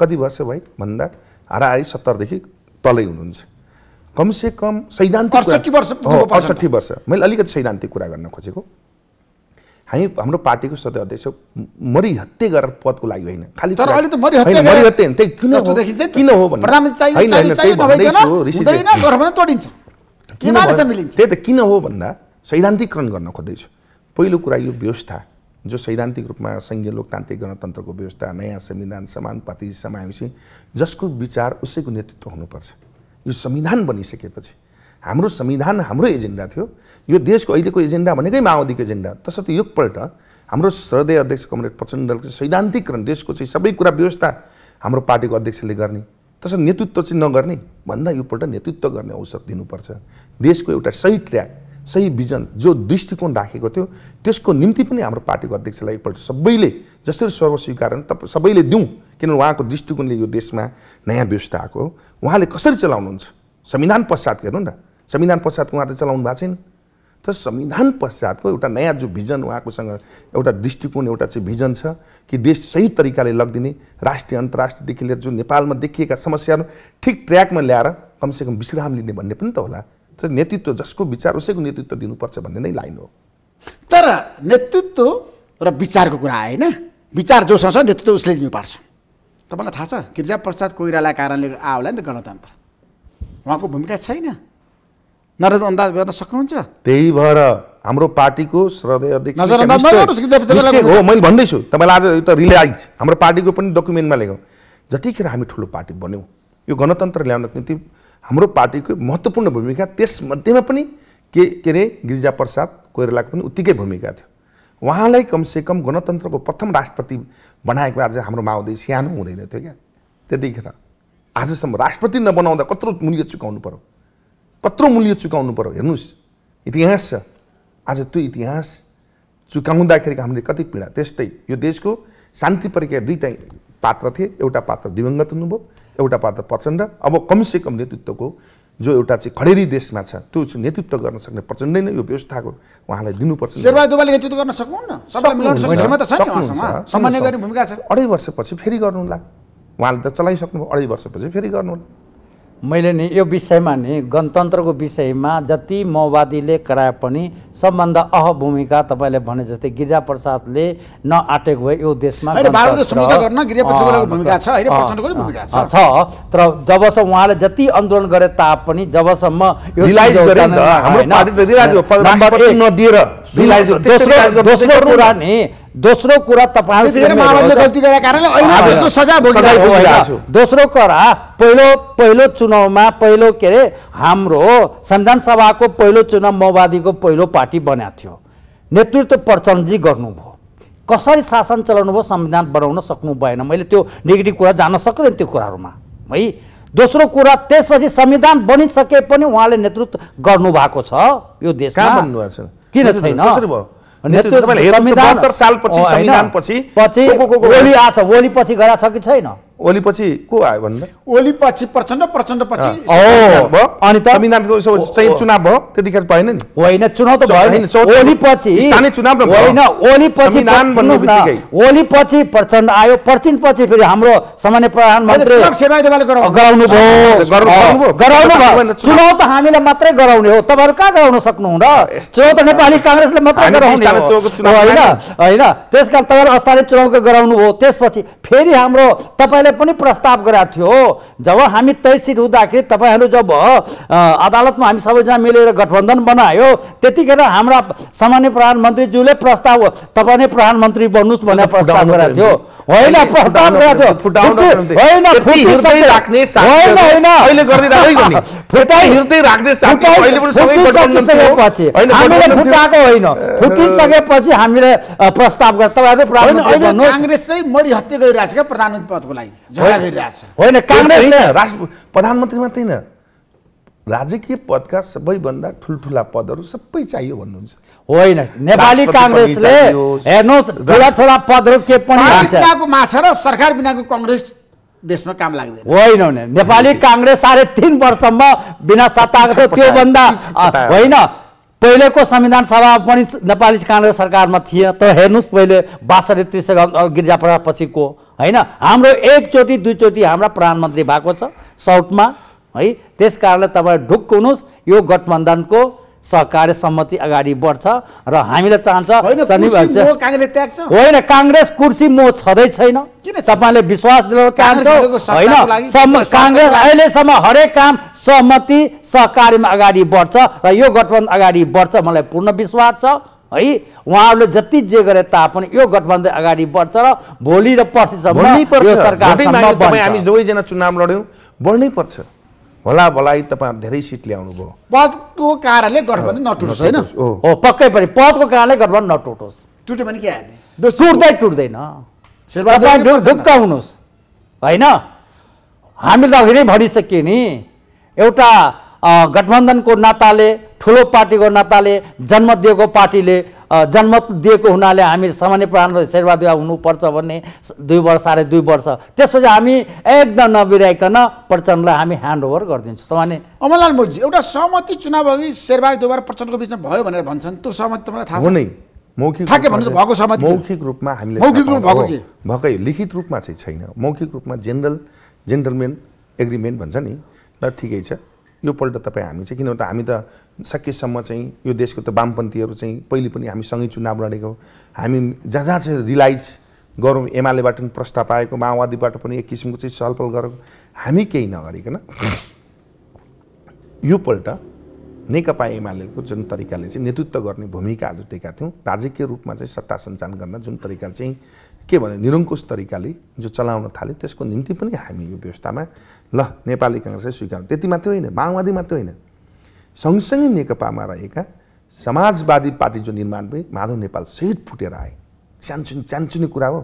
कति वर्ष भयो भन्दा हाराहारी सत्तरदेखि तलै हुनुहुन्छ कमसे कम सैद्धान्तिक वर्ष अडसट्ठी वर्ष मैले अलिकति सैद्धान्तिक कुरा गर्न खोजेको हामी हाम्रो पार्टीको सदय अध्यक्ष मरिहत्ते गरेर पदको लागि होइन खालि तर अहिले त किन हो किन त्यही त किन हो भन्दा सैद्धान्तिकरण गर्न खोज्दैछु पहिलो कुरा यो व्यवस्था जो सैद्धान्तिक रूपमा सङ्घीय लोकतान्त्रिक गणतन्त्रको व्यवस्था नयाँ संविधान समानुपाति समावेशी जसको विचार उसैको नेतृत्व हुनुपर्छ यो संविधान बनिसकेपछि हाम्रो संविधान हाम्रो एजेन्डा थियो यो देशको अहिलेको एजेन्डा भनेकै माओवादीको एजेन्डा तसर्थ योपल्ट हाम्रो श्रद्धेय अध्यक्ष कमरेड प्रचण्डको सैद्धान्तिकरण देशको चाहिँ सबै कुरा व्यवस्था हाम्रो पार्टीको अध्यक्षले गर्ने तसर्थ नेतृत्व चाहिँ नगर्ने भन्दा यो पल्ट नेतृत्व गर्ने अवसर दिनुपर्छ देशको एउटा सही ट्र्याक सही भिजन जो दृष्टिकोण राखेको थियो त्यसको निम्ति पनि हाम्रो पार्टीको अध्यक्षलाई एकपल्ट सबैले जसरी सर्वस्वीकारण तपाईँ सबैले दिउँ किनभने उहाँको दृष्टिकोणले यो देशमा नयाँ व्यवस्था आएको हो उहाँले कसरी चलाउनुहुन्छ संविधान पश्चात हेर्नु न संविधान पश्चात उहाँले चलाउनु भएको छैन तर संविधान पश्चातको एउटा नयाँ जो भिजन उहाँकोसँग एउटा दृष्टिकोण एउटा चाहिँ भिजन छ कि देश सही तरिकाले लगिदिने राष्ट्रिय अन्तर्राष्ट्रियदेखि लिएर जुन नेपालमा देखिएका समस्याहरू ठिक ट्र्याकमा ल्याएर कमसेकम विश्राम लिने भन्ने पनि त होला तर नेतृत्व जसको विचार उसैको नेतृत्व दिनुपर्छ भन्ने नै लाइन हो तर नेतृत्व र विचारको कुरा आएन विचार जोसँग छ नेतृत्व उसले लिनुपर्छ तपाईँलाई थाहा छ गिरिजा प्रसाद कोइराला कारणले आयो होला नि त गणतन्त्र उहाँको भूमिका छैन नरेज अन्दाज गर्न सक्नुहुन्छ त्यही भएर हाम्रो पार्टीको श्रद्धेय हो मैले भन्दैछु तपाईँलाई आज त रिलाइज हाम्रो पार्टीको पनि डकुमेन्टमा लेखौँ जतिखेर हामी ठुलो पार्टी बन्यौँ यो गणतन्त्र ल्याउनको निम्ति हाम्रो पार्टीको महत्त्वपूर्ण भूमिका त्यसमध्येमा पनि के के अरे गिरिजा प्रसाद कोइरालाको पनि उत्तिकै भूमिका थियो उहाँलाई कमसेकम गणतन्त्रको प्रथम राष्ट्रपति बनाएको आज हाम्रो माओवादी सानो हुँदैन थियो क्या त्यतिखेर आजसम्म राष्ट्रपति नबनाउँदा कत्रो मूल्य चुकाउनु पऱ्यो कत्रो मूल्य चुकाउनु पऱ्यो हेर्नुहोस् इतिहास छ आज त्यो इतिहास चुकाउँदाखेरिको हामीले कति पीडा त्यस्तै यो देशको शान्ति प्रक्रिया दुईवटा पात्र थिए एउटा पात्र दिवङ्गत हुनुभयो एउटा पात्र प्रचण्ड अब कमसेकम नेतृत्वको जो एउटा चाहिँ खडेरी देशमा छ त्यो चाहिँ नेतृत्व गर्न सक्ने प्रचण्डै नै यो व्यवस्थाको उहाँलाई दिनुपर्छ नेतृत्व गर्न सक्नुहुन्न अढाई वर्षपछि फेरि गर्नुहोला उहाँले त चलाइसक्नुभयो अढाई वर्षपछि फेरि गर्नुहोला मैले नि यो विषयमा नि गणतन्त्रको विषयमा जति माओवादीले कराए पनि सबभन्दा अह भूमिका तपाईँले भने जस्तै गिरिजा प्रसादले नआटेको भए यो देशमा छ तर जबसम्म उहाँले जति आन्दोलन गरे तापनि जबसम्म दोस्रो कुरा नि दोस्रो कुरा तपाईँले दोस्रो कुरा पहिलो पहिलो चुनावमा पहिलो के अरे हाम्रो संविधान सभाको पहिलो चुनाव माओवादीको पहिलो पार्टी बनाएको थियो नेतृत्व प्रचण्डजी गर्नुभयो कसरी शासन चलाउनु भयो संविधान बनाउन सक्नु भएन मैले त्यो नेगेटिभ कुरा जान सक्दैन त्यो कुराहरूमा है दोस्रो कुरा त्यसपछि संविधान बनिसके पनि उहाँले नेतृत्व गर्नुभएको छ यो देशमा किन छैन नेतृत्व संविधान सालपछि संविधानपछि ओली आछ ओली पछि छ कि छैन ओलीपछि को आयो भन्दा ओली पछि प्रचण्ड प्रचण्ड पछि अनि त संविधानको चाहिँ चुनाव भयो त्यतिखेर भएन नि होइन चुनाव त भयो ओली पछि स्थानीय चुनाव होइन ओली पछि ओली पछि प्रचण्ड आयो प्रचिन पछि फेरि हाम्रो सामान्य प्रधानमन्त्री गराउनु भयो गराउनु भयो चुनाव त हामीले मात्रै गराउने हो तपाईँहरू कहाँ गराउन सक्नुहुन्न चुनाव त नेपाली काङ्ग्रेसले मात्रै गराउने होइन होइन त्यस कारण तपाईँहरू स्थानीय चुनावको गराउनु भयो त्यसपछि फेरि हाम्रो तपाईँ तपाईँले पनि प्रस्ताव गराएको थियो जब हामी तेइस सिट हुँदाखेरि तपाईँहरू जब अदालतमा हामी सबैजना मिलेर गठबन्धन बनायो त्यतिखेर हाम्रा सामान्य प्रधानमन्त्रीज्यूले प्रस्ताव तपाईँ नै प्रधानमन्त्री बन्नुहोस् भनेर प्रस्ताव गराएको थियो होइन प्रस्ताव होइन फुटिसकेपछि हामीले प्रस्ताव गर्छ काङ्ग्रेस चाहिँ प्रधानमन्त्री पदको लागि होइन प्रधानमन्त्री मात्रै न राजकीय पदका सबैभन्दा ठुल्ठुला पदहरू सबै चाहियो भन्नुहुन्छ होइन नेपाली काङ्ग्रेसले हेर्नुहोस् ठुला ठुला पदहरू के पनि माछा र सरकार बिनाको कङ्ग्रेस देशमा काम लाग्दैन होइन होइन नेपाली काङ्ग्रेस साढे तिन वर्षसम्म बिना सत्ताको त्योभन्दा होइन पहिलेको संविधान सभा पनि नेपाली काङ्ग्रेस सरकारमा थिए तर हेर्नुहोस् पहिले बासठी त्रिस गिर्जा पछिको होइन हाम्रो एकचोटि दुईचोटि हाम्रा प्रधानमन्त्री भएको छ साउथमा है त्यस कारणले तपाईँ ढुक्क हुनुहोस् यो गठबन्धनको सहकार्य सम्मति अगाडि बढ्छ र हामीले चाहन्छ होइन काङ्ग्रेस कुर्सी मो छँदै छैन तपाईँले विश्वास दिलाउन चाहन्छ होइन काङ्ग्रेस अहिलेसम्म हरेक काम सहमति सहकार्यमा अगाडि बढ्छ र यो गठबन्धन अगाडि बढ्छ मलाई पूर्ण विश्वास छ है उहाँहरूले जति जे गरे तापनि यो गठबन्धन अगाडि बढ्छ र भोलि र पर्सिसम्म सरकार हामी दुवैजना चुनाव लड्यौँ बढ्नै पर्छ होला भलाइ तपाईँहरू धेरै सिट ल्याउनुभयो पदको कारणले गठबन्धन नटुटोस् होइन हो पक्कै पनि पदको कारणले गठबन्धन नटुटोस् टुट्यो भने के हाल्ने टुट्दै टुट्दैन झुक्क हुनुहोस् होइन हामी त अघि नै भनिसक्यो नि एउटा गठबन्धनको नाताले ठुलो पार्टीको नाताले जन्म दिएको पार्टीले जन्मत दिएको हुनाले हामी सामान्य प्राण शेरबहादुर हुनुपर्छ भन्ने दुई वर्ष साढे दुई वर्ष त्यसपछि हामी एकदम नबिराइकन प्रचण्डलाई हामी ह्यान्डओभर गरिदिन्छौँ सामान्य अमरलाल मोजी एउटा सहमति चुनाव अघि शेरबहादुर प्रचण्डको बिचमा भयो भनेर भन्छन् त्यो सहमति तपाईँलाई थाहा नै मौखिक रूपमा हामीले भएकै लिखित रूपमा चाहिँ छैन मौखिक रूपमा जेनरल जेन्टलमेन एग्रिमेन्ट भन्छ नि ल ठिकै छ यो योपल्ट तपाईँ हामी चाहिँ किनभने त हामी त सकेसम्म चाहिँ यो देशको त वामपन्थीहरू चाहिँ पहिले पनि हामी सँगै चुनाव लडेको हामी जहाँ जहाँ चाहिँ रिलाइज गरौँ एमालेबाट पनि प्रस्ताव पाएको माओवादीबाट पनि एक किसिमको चाहिँ छलफल गरौँ हामी केही नगरिकन योपल्ट नेकपा एमालेको जुन तरिकाले चाहिँ नेतृत्व गर्ने भूमिकाहरू दिएका थियौँ राजकीय रूपमा चाहिँ सत्ता सञ्चालन गर्न जुन तरिकाले चाहिँ के भने निरङ्कुश तरिकाले जो चलाउन थाले त्यसको निम्ति पनि हामी यो व्यवस्थामा ल नेपाली काङ्ग्रेसले स्वीकार त्यति मात्रै होइन माओवादी मात्रै होइन सँगसँगै नेकपामा रहेका समाजवादी पार्टी जो निर्माण भए माधव नेपाल सहित फुटेर आए च्यानचुन च्यानचुनी कुरा हो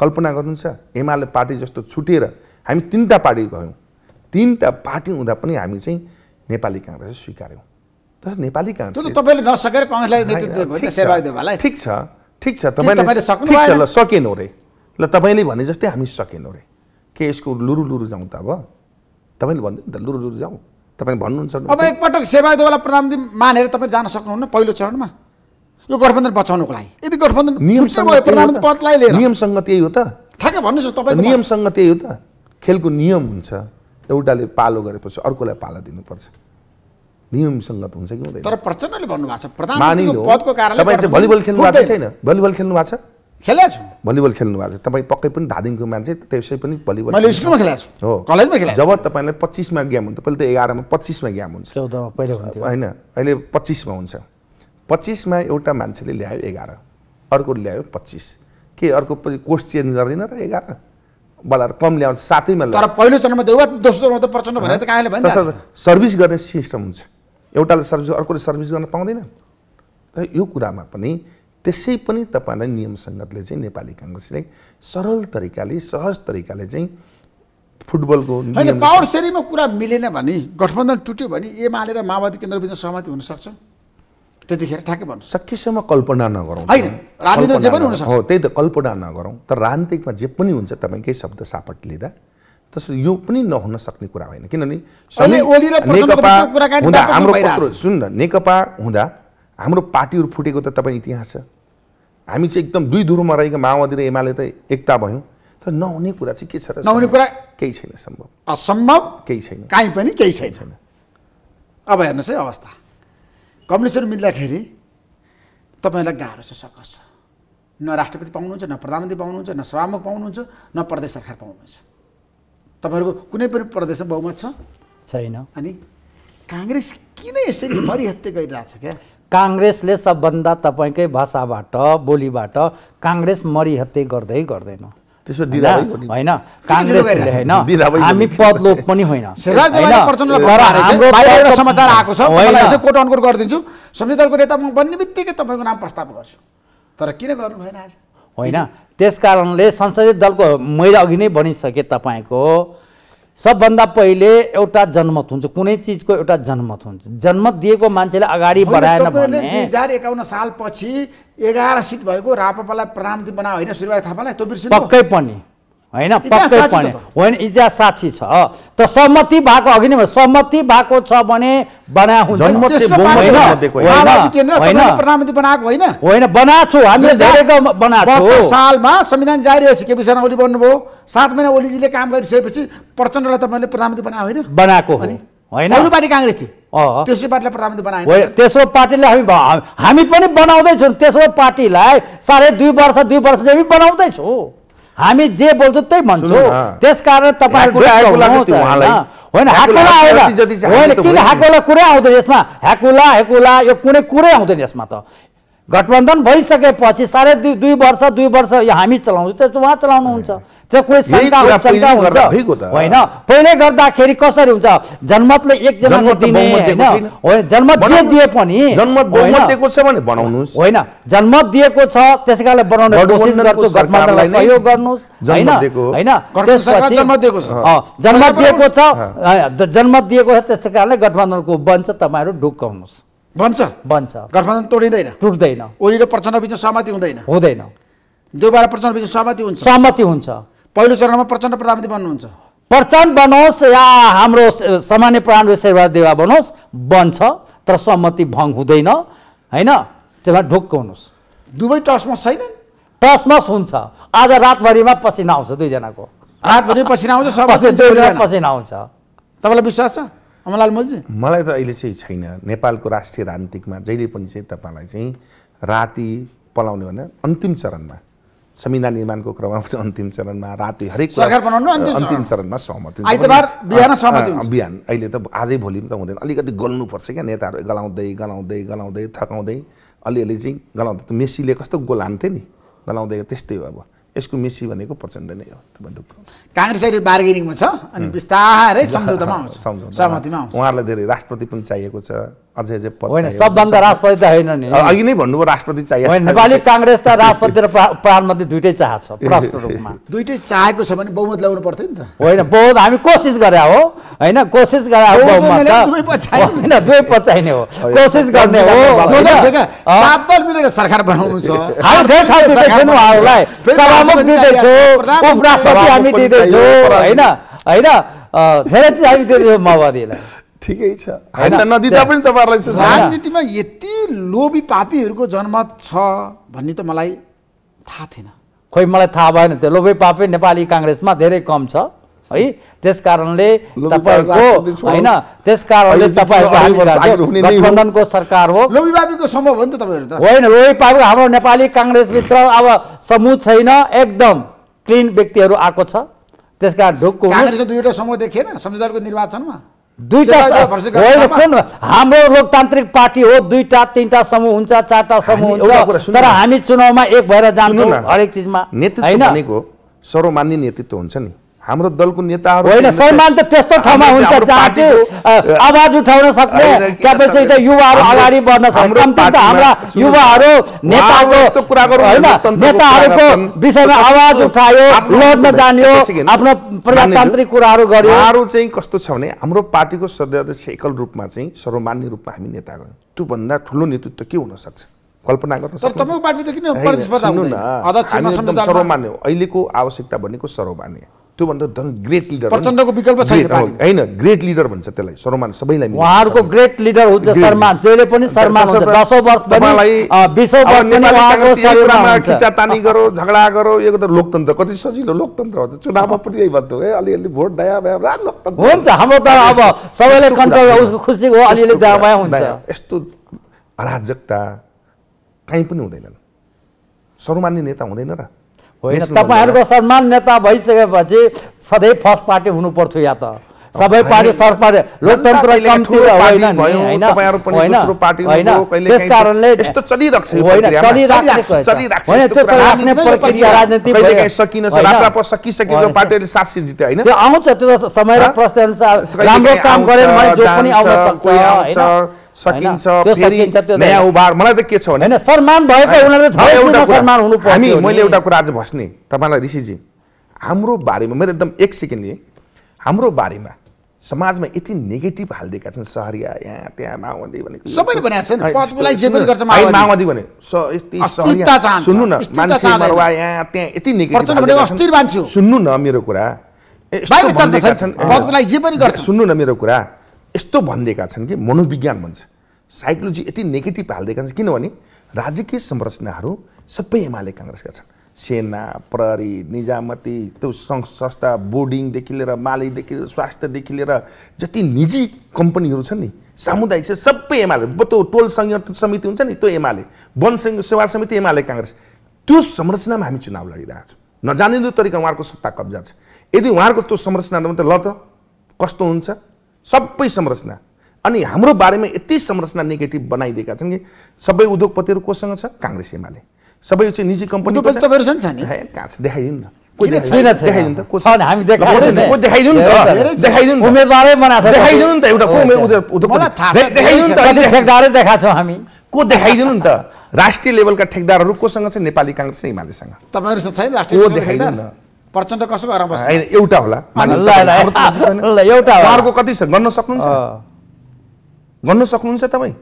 कल्पना गर्नुहुन्छ एमाले पार्टी जस्तो छुटेर हामी तिनवटा पार्टी भयौँ तिनवटा पार्टी हुँदा पनि हामी चाहिँ नेपाली काङ्ग्रेस स्वीकार्यौँ तर नेपाली काङ्ग्रेस तपाईँले नसकेर काङ्ग्रेसलाई ठिक छ ठिक छ तपाईँले सक्नु छ ल सकेनौँ रे ल तपाईँले भने जस्तै हामी सकेनौँ रे के यसको लुरु लुरु जाउँ त अब तपाईँले भन्नु त लुरु लुरु जाउँ तपाईँ भन्नुहुन्छ अब एकपटक सेवायतवाला प्रधानमन्त्री मानेर तपाईँ जान सक्नुहुन्न पहिलो चरणमा यो गठबन्धन बचाउनुको लागि यदि गठबन्धन प्रधानमन्त्री पदलाई लिएर नियमसँग त्यही हो त ठ्याक्कै भन्नुहोस् तपाईँ नियमसँग त्यही हो त खेलको नियम हुन्छ एउटाले पालो गरेपछि अर्कोलाई पालो दिनुपर्छ नियमसँगत हुन्छ कि हुँदैन तर प्रचण्डले भन्नुभएको छ प्रधानमन्त्रीको पदको कारणले तपाईँ चाहिँ भलिबल खेल्नु भएको छैन भलिबल खेल्नु भएको छ खेलेको छु भलिबल खेल्नु भएको छ तपाईँ पक्कै पनि धादिङको मान्छे त्यसै पनि भलिबल मैले स्कुलमा खेलाएको छु हो कलेजमा खेलेँ जब तपाईँलाई पच्चिसमा गेम हुन्छ पहिले त एघारमा पच्चिसमा गेम हुन्छ होइन अहिले पच्चिसमा हुन्छ पच्चिसमा एउटा मान्छेले ल्यायो एघार अर्कोले ल्यायो पच्चिस के अर्को कोर्स चेन्ज गर्दैन र एघार बलाएर कम ल्याउँछ साथैमा तर पहिलो चरणमा त दोस्रो चरणमा त प्रचण्ड भनेर त कहाँले भन्छ सर्भिस गर्ने सिस्टम हुन्छ एउटाले सर्भिस अर्कोले सर्भिस गर्न पाउँदैन तर यो कुरामा पनि त्यसै पनि तपाईँलाई नियम चाहिँ नेपाली काङ्ग्रेसले सरल तरिकाले सहज तरिकाले चाहिँ फुटबलको होइन पावर सेरीमा कुरा मिलेन भने गठबन्धन टुट्यो भने एमाले र माओवादी केन्द्रबिच सहमति हुनसक्छ त्यतिखेर ठ्याक्कै भन्नु सकेसम्म कल्पना नगरौँ होइन राजनीतिमा जे पनि हुनसक्छ हो त्यही त कल्पना नगरौँ तर राजनीतिकमा जे पनि हुन्छ तपाईँकै शब्द सापट लिँदा त्यसले यो पनि नहुन सक्ने कुरा होइन किनभने नेकपा हुँदा हाम्रो सुन्न नेकपा हुँदा हाम्रो पार्टीहरू फुटेको त तपाईँ इतिहास छ हामी चाहिँ एकदम दुई ध्रुवमा रहेको माओवादी र एमाले त एकता भयौँ तर नहुने कुरा चाहिँ के छ र नहुने कुरा केही छैन सम्भव असम्भव केही छैन काहीँ पनि केही छैन छैन अब हेर्नुहोस् है अवस्था कम्युनिस्टहरू मिल्दाखेरि तपाईँहरूलाई गाह्रो छ सकस छ न राष्ट्रपति पाउनुहुन्छ न प्रधानमन्त्री पाउनुहुन्छ न सभामुख पाउनुहुन्छ न प्रदेश सरकार पाउनुहुन्छ तपाईँहरूको कुनै पनि प्रदेशमा बहुमत छ छैन अनि काङ्ग्रेस किन यसरी मरिहत्या गरिरहेछ क्या काङ्ग्रेसले सबभन्दा तपाईँकै भाषाबाट बोलीबाट काङ्ग्रेस मरिहत्या गर्दै गर्दैन त्यसो होइन काङ्ग्रेसले होइन हामी पद पनि होइन समाचार आएको छ कोट अनकोट गरिदिन्छु संयुक्त दलको नेता म बन्ने बित्तिकै तपाईँको नाम प्रस्ताव गर्छु तर किन गर्नु भएन आज होइन त्यस कारणले संसदीय दलको मैले अघि नै भनिसकेँ तपाईँको सबभन्दा पहिले एउटा जनमत हुन्छ कुनै चिजको एउटा जनमत हुन्छ जनमत दिएको मान्छेले अगाडि बढाएन भने दुई हजार एकाउन्न सालपछि एघार सिट भएको रापालाई प्रधानमन्त्री बनायो होइन सुरुवात थापालाई पक्कै पनि होइन पक्कै पनि होइन इजा साक्षी छ त सहमति भएको अघि नै सहमति भएको छ भने बना हुन्छ होइन बनाएको हामीले बनाएको सालमा संविधान जारी रहेछ केपी शर्मा ओली भन्नुभयो सात महिना ओलीजीले काम गरिसकेपछि प्रचण्डलाई तपाईँले प्रधानमन्त्री बनायो होइन बनाएको होइन अरू पार्टी काङ्ग्रेस थियो त्यसो पार्टीलाई प्रधानमन्त्री बनायो त्यसो पार्टीलाई हामी हामी पनि बनाउँदैछौँ तेस्रो पार्टीलाई साढे दुई वर्ष दुई वर्ष बनाउँदैछौँ हामी जे बोल्छौँ त्यही भन्छौँ त्यस कारण तपाईँहरूको किन ह्याकुला कुरै आउँदैन यसमा ह्याकुला हेकुला यो कुनै कुरै आउँदैन यसमा त गठबन्धन भइसकेपछि साढे दुई दुई वर्ष दुई वर्ष यो हामी चलाउँछौँ त्यो उहाँ चलाउनुहुन्छ त्यो कोही शङ्का शङ्का हुन्छ होइन पहिले गर्दाखेरि कसरी हुन्छ जनमतले एकजना दिने होइन जनमत जे दिए पनि होइन जनमत दिएको छ त्यसै कारणले बनाउने कोसिस गर्छु गठबन्धनलाई सहयोग गर्नुहोस् होइन होइन त्यसपछि जनमत दिएको छ जनमत दिएको छ त्यसै कारणले गठबन्धनको बन्छ तपाईँहरू ढुक्काउनुहोस् बन्छ बन्छ गठबन्धन तोडिँदैन टुट्दैन ओली र प्रचण्ड बिच सहमति हुँदैन हुँदैन दुबार प्रचण्ड बिच सहमति हुन्छ सहमति हुन्छ पहिलो चरणमा प्रचण्ड प्रधानमन्त्री बन्नुहुन्छ प्रचण्ड बनोस् या हाम्रो सामान्य प्राण शेरबहादुर देवा बनोस् बन्छ तर सहमति भङ हुँदैन होइन त्यसमा ढुक्क हुनुहोस् दुवै टसमस छैन टसमस हुन्छ आज रातभरिमा पसिना आउँछ दुईजनाको रातभरि पसिना आउँछ पसिना आउँछ तपाईँलाई विश्वास छ अमलाल मोजी मलाई त अहिले चाहिँ छैन नेपालको राष्ट्रिय राजनीतिकमा जहिले पनि चाहिँ तपाईँलाई चाहिँ राति पलाउने भने अन्तिम चरणमा संविधान निर्माणको क्रममा पनि अन्तिम चरणमा राति हरेक सरकार बनाउनु अन्तिम चरणमा सहमति आइतबार बिहान सहमति बिहान अहिले त आजै भोलि पनि त हुँदैन अलिकति गल्नुपर्छ क्या नेताहरू गलाउँदै गलाउँदै गलाउँदै थकाउँदै अलिअलि चाहिँ गलाउँदै मेसीले कस्तो गोल हान्थ्यो नि गलाउँदै त्यस्तै हो अब यसको मिसी भनेको प्रचण्ड नै हो काङ्ग्रेस अहिले बार्गेनिङमा छ अनि बिस्तारै सम्झौतामा आउँछ सहमतिमा उहाँहरूलाई धेरै राष्ट्रपति पनि चाहिएको छ अझै अझै होइन सबभन्दा राष्ट्रपति त होइन नि अघि नै भन्नुभयो राष्ट्रपति चाहियो नेपाली काङ्ग्रेस त राष्ट्रपति र प्रधानमन्त्री दुइटै चाहन्छ प्रष्ट रूपमा दुइटै चाहेको छ भने बहुमत ल्याउनु पर्थ्यो नि त होइन बहुमत हामी कोसिस गरे हो होइन कोसिस गरे हो होइन दुवै पचाइने हो कोसिस गर्ने हो सरकार बनाउनु छ हामी धेरै ठाउँ दिँदैछौँ सभामुख दिँदैछौँ उपराष्ट्रपति हामी दिँदैछौँ होइन होइन धेरै चिज हामी दिँदैछौँ माओवादीलाई ठिकै छ नदिँदा पनि तपाईँहरूलाई राजनीतिमा यति लोभी पापीहरूको जन्म छ भन्ने त मलाई थाहा थिएन खोइ मलाई थाहा भएन त्यो लोभी पापी नेपाली काङ्ग्रेसमा धेरै कम छ है त्यस कारणले तपाईँको होइन त्यस कारणले गठबन्धनको सरकार हो लोभी पापीको सम्भव हो नि त तपाईँहरू होइन लोभी पापी हाम्रो नेपाली काङ्ग्रेसभित्र अब समूह छैन एकदम क्लिन व्यक्तिहरू आएको छ त्यस कारण ढुकको दुईवटा समूह देखिएन संविधानको निर्वाचनमा दुईटा होइन हाम्रो लोकतान्त्रिक पार्टी हो दुईटा तिनटा समूह हुन्छ चारवटा समूह हुन्छ तर हामी चुनावमा एक भएर जान्छौँ हरेक चिजमा नेतृत्व भनेको सर्वमान्य नेतृत्व हुन्छ नि हाम्रो दलको नेताहरू होइन सम्मान त त्यस्तो ठाउँमा हुन्छ जहाँ त्यो आवाज उठाउन सक्ने क्यापेसिटी युवाहरू अगाडि बढ्न सक्छ त हाम्रा युवाहरू नेताको यस्तो कुरा गरौँ होइन नेताहरूको विषयमा आवाज उठायो लड्न जान्यो आफ्नो प्रजातान्त्रिक कुराहरू गर्यो उहाँहरू चाहिँ कस्तो छ भने हाम्रो पार्टीको सदस्य एकल रूपमा चाहिँ सर्वमान्य रूपमा हामी नेता गऱ्यौँ त्योभन्दा ठुलो नेतृत्व के हुनसक्छ कल्पना गर्नु पार्टी त किन सर्वमान्य अहिलेको आवश्यकता भनेको सर्वमान्य त्योभन्दा झन् ग्रेट लिडर प्रचण्डको विकल्प छैन होइन ग्रेट लिडर भन्छ त्यसलाई सर्वमान सबैलाई उहाँहरूको ग्रेट लिडर हुन्छ शर्मा जहिले पनि शर्मा दसौँ वर्ष तानी गरो झगडा गरो यो त लोकतन्त्र कति सजिलो लोकतन्त्र हो चुनावमा पनि यही भन्थ्यो है अलिअलि भोट दया भया लोकतन्त्र हुन्छ हाम्रो त अब सबैले कन्ट्रोल उसको खुसी हो अलिअलि दया भयो हुन्छ यस्तो अराजकता कहीँ पनि हुँदैनन् सर्वमान्य नेता हुँदैन र तपाईँहरूको सम्मान नेता भइसकेपछि सधैँ फर्स्ट पार्टी हुनु पर्थ्यो या त सबै पार्टी सर्व पार्टी लोकतन्त्र कम्ती होइन होइन त्यस कारणले यस्तो चलिरहेको छ होइन चलिरहेको होइन त्यो राख्ने प्रक्रिया राजनीति सकिन राप्राप सकिसकेको पार्टीले सात सिट जित्यो होइन त्यो आउँछ त्यो समय र प्रश्न अनुसार राम्रो काम गरे भने जो पनि आउन सक्छ होइन सकिन्छ नयाँ उभार मलाई त के छ भने सम्मान भएको हुनाले हामी मैले एउटा कुरा आज भस्ने तपाईँलाई ऋषिजी हाम्रो बारेमा मेरो एकदम एक सेकेन्ड लिएँ हाम्रो बारेमा समाजमा यति नेगेटिभ हालिदिएका छन् सहरिया यहाँ त्यहाँ माओवादी भनेको सबैले माओवादी भने सुन्नु न मान्छे मरवा यहाँ त्यहाँ यति नेगेटिभ सुन्नु न मेरो कुरा सुन्नु न मेरो कुरा यस्तो भनिदिएका छन् कि मनोविज्ञान भन्छ साइकोलोजी यति नेगेटिभ हालिदिएका छन् किनभने राजकीय संरचनाहरू सबै एमाले काङ्ग्रेसका छन् सेना प्रहरी निजामती त्यो सङ्घ संस्था बोर्डिङदेखि लिएर मालिकदेखि लिएर स्वास्थ्यदेखि लिएर जति निजी कम्पनीहरू छन् नि सामुदायिक छ सबै एमाले त्यो टोल सङ्घ समिति हुन्छ नि त्यो एमाले वन सङ्घ सेवा समिति एमाले काङ्ग्रेस त्यो संरचनामा हामी चुनाव लडिरहेछौँ नजानिँदो तरिका उहाँहरूको सत्ता कब्जा छ यदि उहाँहरूको त्यो संरचना नभए ल त कस्तो हुन्छ सबै संरचना अनि हाम्रो बारेमा यति संरचना नेगेटिभ बनाइदिएका छन् कि सबै उद्योगपतिहरू कोसँग छ काङ्ग्रेस एमाले सबै चाहिँ निजी कम्पनी कहाँ छ देखाइदिनु न को देखाइदिनु नि त राष्ट्रिय लेभलका ठेकदारहरू कोसँग छ नेपाली काङ्ग्रेस एमालेसँग तपाईँहरू छैन राष्ट्रिय प्रचण्ड कसको घरमा बस्छ होइन एउटा होला एउटा कति छ गर्न सक्नुहुन्छ गर्न सक्नुहुन्छ तपाईँ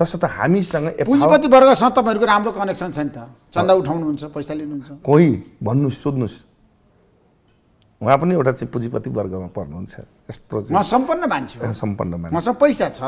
तसर्थ हामीसँग पुँजीपति वर्गसँग तपाईँहरूको राम्रो कनेक्सन छ नि त चन्दा उठाउनुहुन्छ पैसा लिनुहुन्छ कोही भन्नु सोध्नुहोस् उहाँ पनि एउटा चाहिँ पुँजीपति वर्गमा पर्नुहुन्छ यस्तो म सम्पन्न मान्छे सम्पन्न मान्छे मसँग पैसा छ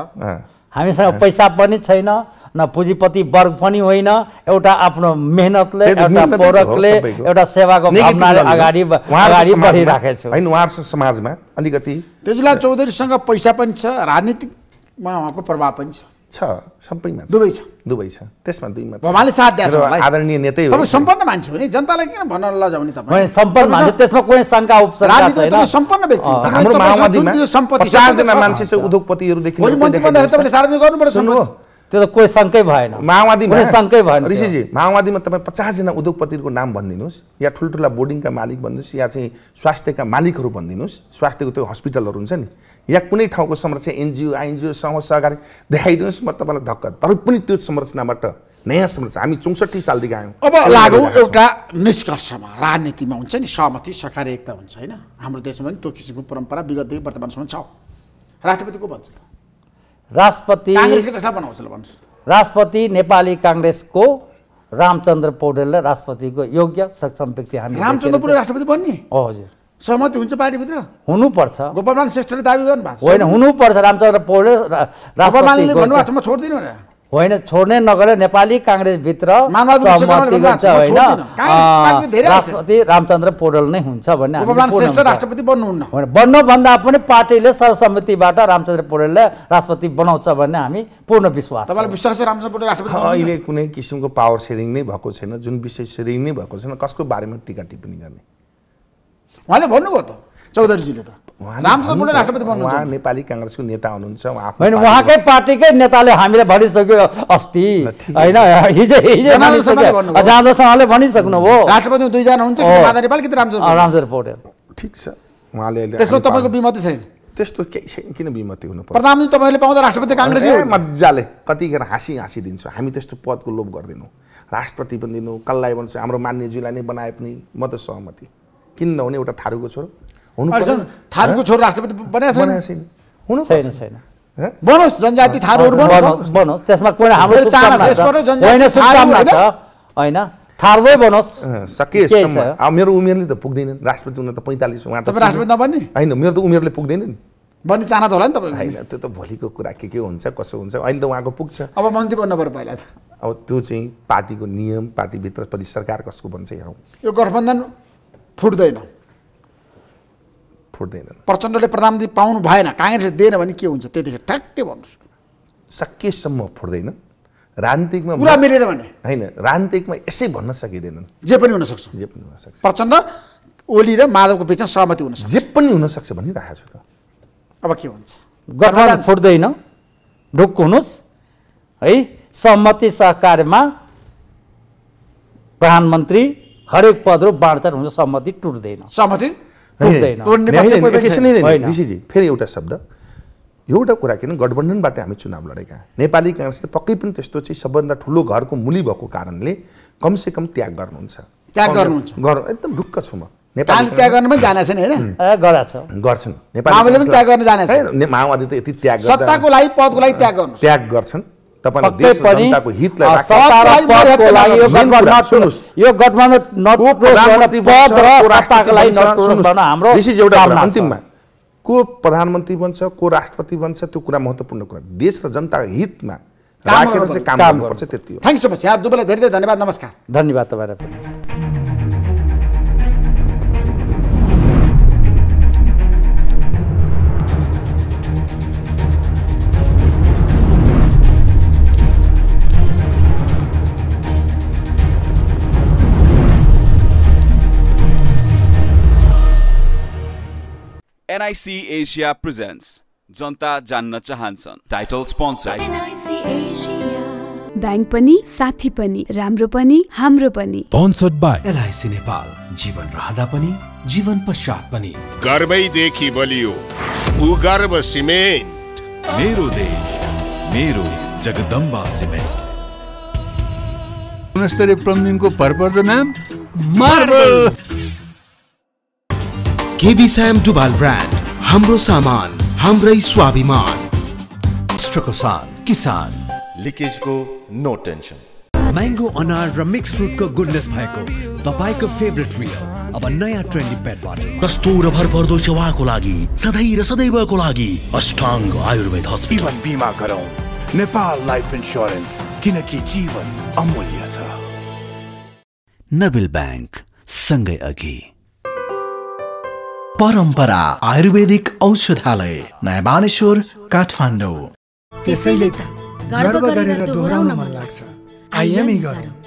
हामीसँग पैसा पनि छैन न पुँजीपति वर्ग पनि होइन एउटा आफ्नो मेहनतले एउटा एउटा सेवाको भावनाले अगाडि अगाडि बढिराखेको छु होइन समाजमा अलिकति तेजुलाल चौधरीसँग पैसा पनि छ राजनीतिकमा उहाँको प्रभाव पनि छ छ सबैमा दुवै छ दुवै छ त्यसमा दुईमा उहाँले साथ दिएको छ आदरणीय नेतै हो तपाईँ सम्पन्न मान्छे हो नि जनतालाई किन भन्न लजाउने तपाईँ सम्पन्न मान्छे त्यसमा कुनै शङ्का उपचार सम्पन्न व्यक्ति हाम्रो माओवादीमा सम्पत्ति जना मान्छे चाहिँ उद्योगपतिहरूदेखि भोलि मन्त्री बन्दाखेरि तपाईँले सार्वजनिक गर्नुपर्छ सुन्नुहोस् त्यो त कोही शङ्कै भएन माओवादीमा शङ्कै भएन ऋषिजी माओवादीमा तपाईँ पचासजना उद्योगपतिहरूको नाम भनिदिनुहोस् या ठुल्ठुला बोर्डिङका मालिक भनिदिनुहोस् या चाहिँ स्वास्थ्यका मालिकहरू भनिदिनुहोस् स्वास्थ्यको त्यो हस्पिटलहरू हुन्छ नि या कुनै ठाउँको संरचना एनजिओ आइएनजिओ सँग सहकारी देखाइदिनुहोस् म तपाईँलाई धक्क तर पनि त्यो संरचनाबाट नयाँ संरचना हामी चौसठी सालदेखि आयौँ अब लागौँ एउटा निष्कर्षमा राजनीतिमा हुन्छ नि सहमति सहकारी एकता हुन्छ होइन हाम्रो देशमा पनि त्यो किसिमको परम्परा विगतदेखि वर्तमानसम्म छ राष्ट्रपति को भन्छ राष्ट्रपति कसलाई बनाउँछ भन्नुहोस् राष्ट्रपति नेपाली काङ्ग्रेसको रामचन्द्र पौडेललाई राष्ट्रपतिको योग्य सक्षम व्यक्ति हामी रामचन्द्र पौडेल राष्ट्रपति बन्ने हजुर सहमति हुन्छ पार्टीभित्र हुनुपर्छ गोपालमान श्रेष्ठले दावी गर्नु भएको होइन हुनुपर्छ रामचन्द्र पौडेल राष्ट्रपतिले भन्नुभएको छ म छोड्दिनँ भनेर होइन छोड्ने नगरे नेपाली काङ्ग्रेसभित्र राष्ट्रपति रामचन्द्र पौडेल नै हुन्छ भन्ने राष्ट्रपति बन्नुहुन्न बन्नुभन्दा पनि पार्टीले सर्वसम्मतिबाट रामचन्द्र पौडेलले राष्ट्रपति बनाउँछ भन्ने हामी पूर्ण विश्वास तपाईँलाई विश्वास छ रामचन्द्र पौडेल राष्ट्रपति अहिले कुनै किसिमको पावर सेयरिङ नै भएको छैन जुन विशेष सेयरिङ नै भएको छैन कसको बारेमा टिका टिप्पणी गर्ने उहाँले भन्नुभयो त चौधरीजीले त रामचन्द्र राष्ट्रपति उहाँ नेपाली काङ्ग्रेसको नेता हुनुहुन्छ होइन उहाँकै पार्टीकै नेताले हामीलाई भनिसक्यो अस्ति होइन हिजो हिजो भनिसक्नु हो राष्ट्रपति दुईजना हुन्छ नेपाल कि रामचन्द्र पौडेल ठिक छ उहाँले त्यसमा तपाईँको बिमति छैन त्यस्तो केही छैन किन विमति हुनु प्रधानमन्त्री तपाईँले पाउँदा राष्ट्रपति काङ्ग्रेस मजाले कतिखेर हाँसी हाँसी दिन्छ हामी त्यस्तो पदको लोभ गरिदिनु राष्ट्रपति पनि दिनु कसलाई भन्छ हाम्रो मान्यज्यूलाई नै बनाए पनि म त सहमति किन नहुने एउटा थारूको छोरो हुनु थारूको छोरो राष्ट्रपति बनाएको छैन हुनु छैन छैन बनोस् जनजाति थारूहरू बनोस् त्यसमा कुनै हाम्रो होइन थारवै बनोस् सकेसम्म मेरो उमेरले त पुग्दैन राष्ट्रपति हुन त पैँतालिस उहाँ तपाईँ राष्ट्रपति नबन्ने होइन मेरो त उमेरले पुग्दैन नि बन्ने चाहना त होला नि तपाईँ होइन त्यो त भोलिको कुरा के के हुन्छ कसो हुन्छ अहिले त उहाँको पुग्छ अब मन्त्री बन्नु पऱ्यो पहिला त अब त्यो चाहिँ पार्टीको नियम पार्टीभित्र पनि सरकार कसको बन्छ हेरौँ यो गठबन्धन फुट्दैन फुट्दैन प्रचण्डले प्रधानमन्त्री पाउनु भएन काङ्ग्रेसले दिएन भने के हुन्छ त्यतिखेर ठ्याक्कै भन्नुहोस् सकेसम्म फुट्दैन रान्तिकमा कुरा मिलेन भने होइन रान्तिकमा यसै भन्न सकिँदैनन् जे पनि हुनसक्छ जे पनि हुनसक्छ प्रचण्ड ओली र माधवको बिचमा सहमति हुनसक्छ जे पनि हुनसक्छ भनिरहेको छु त अब के हुन्छ गठबन्धन फुट्दैन ढुक्क हुनुहोस् है सहमति सहकार्यमा प्रधानमन्त्री हरेक र बाँडचाँड हुन्छ सहमति टुट्दैन सहमति ऋषिजी फेरि एउटा शब्द एउटा कुरा किन गठबन्धनबाट हामी चुनाव लडेका नेपाली काङ्ग्रेसले पक्कै पनि त्यस्तो चाहिँ सबभन्दा ठुलो घरको मुली भएको कारणले कमसे कम त्याग गर्नुहुन्छ त्याग गर्नुहुन्छ एकदम ढुक्क छु म नेपाली त्याग गर्न पनि जाने छैन होइन गर्छन् माओवादी त यति त्याग सत्ताको लागि पदको लागि त्याग गर्नु त्याग गर्छन् यो को प्रधानमन्त्री बन्छ को राष्ट्रपति बन्छ त्यो कुरा महत्त्वपूर्ण कुरा देश र जनताको हितमा राखेर चाहिँ काम गर्नुपर्छ त्यति हो थ्याङ्क सो मच यहाँ दुवैलाई धेरै धेरै धन्यवाद नमस्कार धन्यवाद तपाईँलाई पनि एनआइसी एसिया प्रेजेन्ट्स जनता जान्न चाहन्छन् टाइटल स्पोन्सर ब्याङ्क पनि साथी पनि राम्रो पनि हाम्रो पनि स्पोन्सर्ड बाई एलआइसी नेपाल जीवन रहँदा पनि जीवन पश्चात पनि गर्वै देखि बलियो गर्व सिमेन्ट मेरो देश मेरो जगदम्बा सिमेन्ट गुणस्तरीय प्लम्बिङको भरपर्दो नाम मार्बल केबी स्याम डुबाल ब्रान्ड हाम्रो सामान हाम्रै स्वाभिमान राष्ट्रको साथ किसान लिकेजको नो टेन्सन म्याङ्गो अनार र मिक्स फ्रुटको गुडनेस भएको तपाईँको फेभरेट रियल अब नयाँ ट्रेन्डी पेट बाटल कस्तो र भरपर्दो सेवाको लागि सधैँ र सदैवको लागि अष्टाङ्ग आयुर्वेद हस्पिटल बिमा गरौँ नेपाल लाइफ इन्स्योरेन्स किनकि जीवन अमूल्य छ नबिल ब्याङ्क सँगै अघि परम्परा आयुर्वेदिक औषधालय नयाँ बानेश्वर काठमाडौँ त्यसैले त गर्व गरेर दोहोऱ्याउन मन लाग्छ आइएमै गरौँ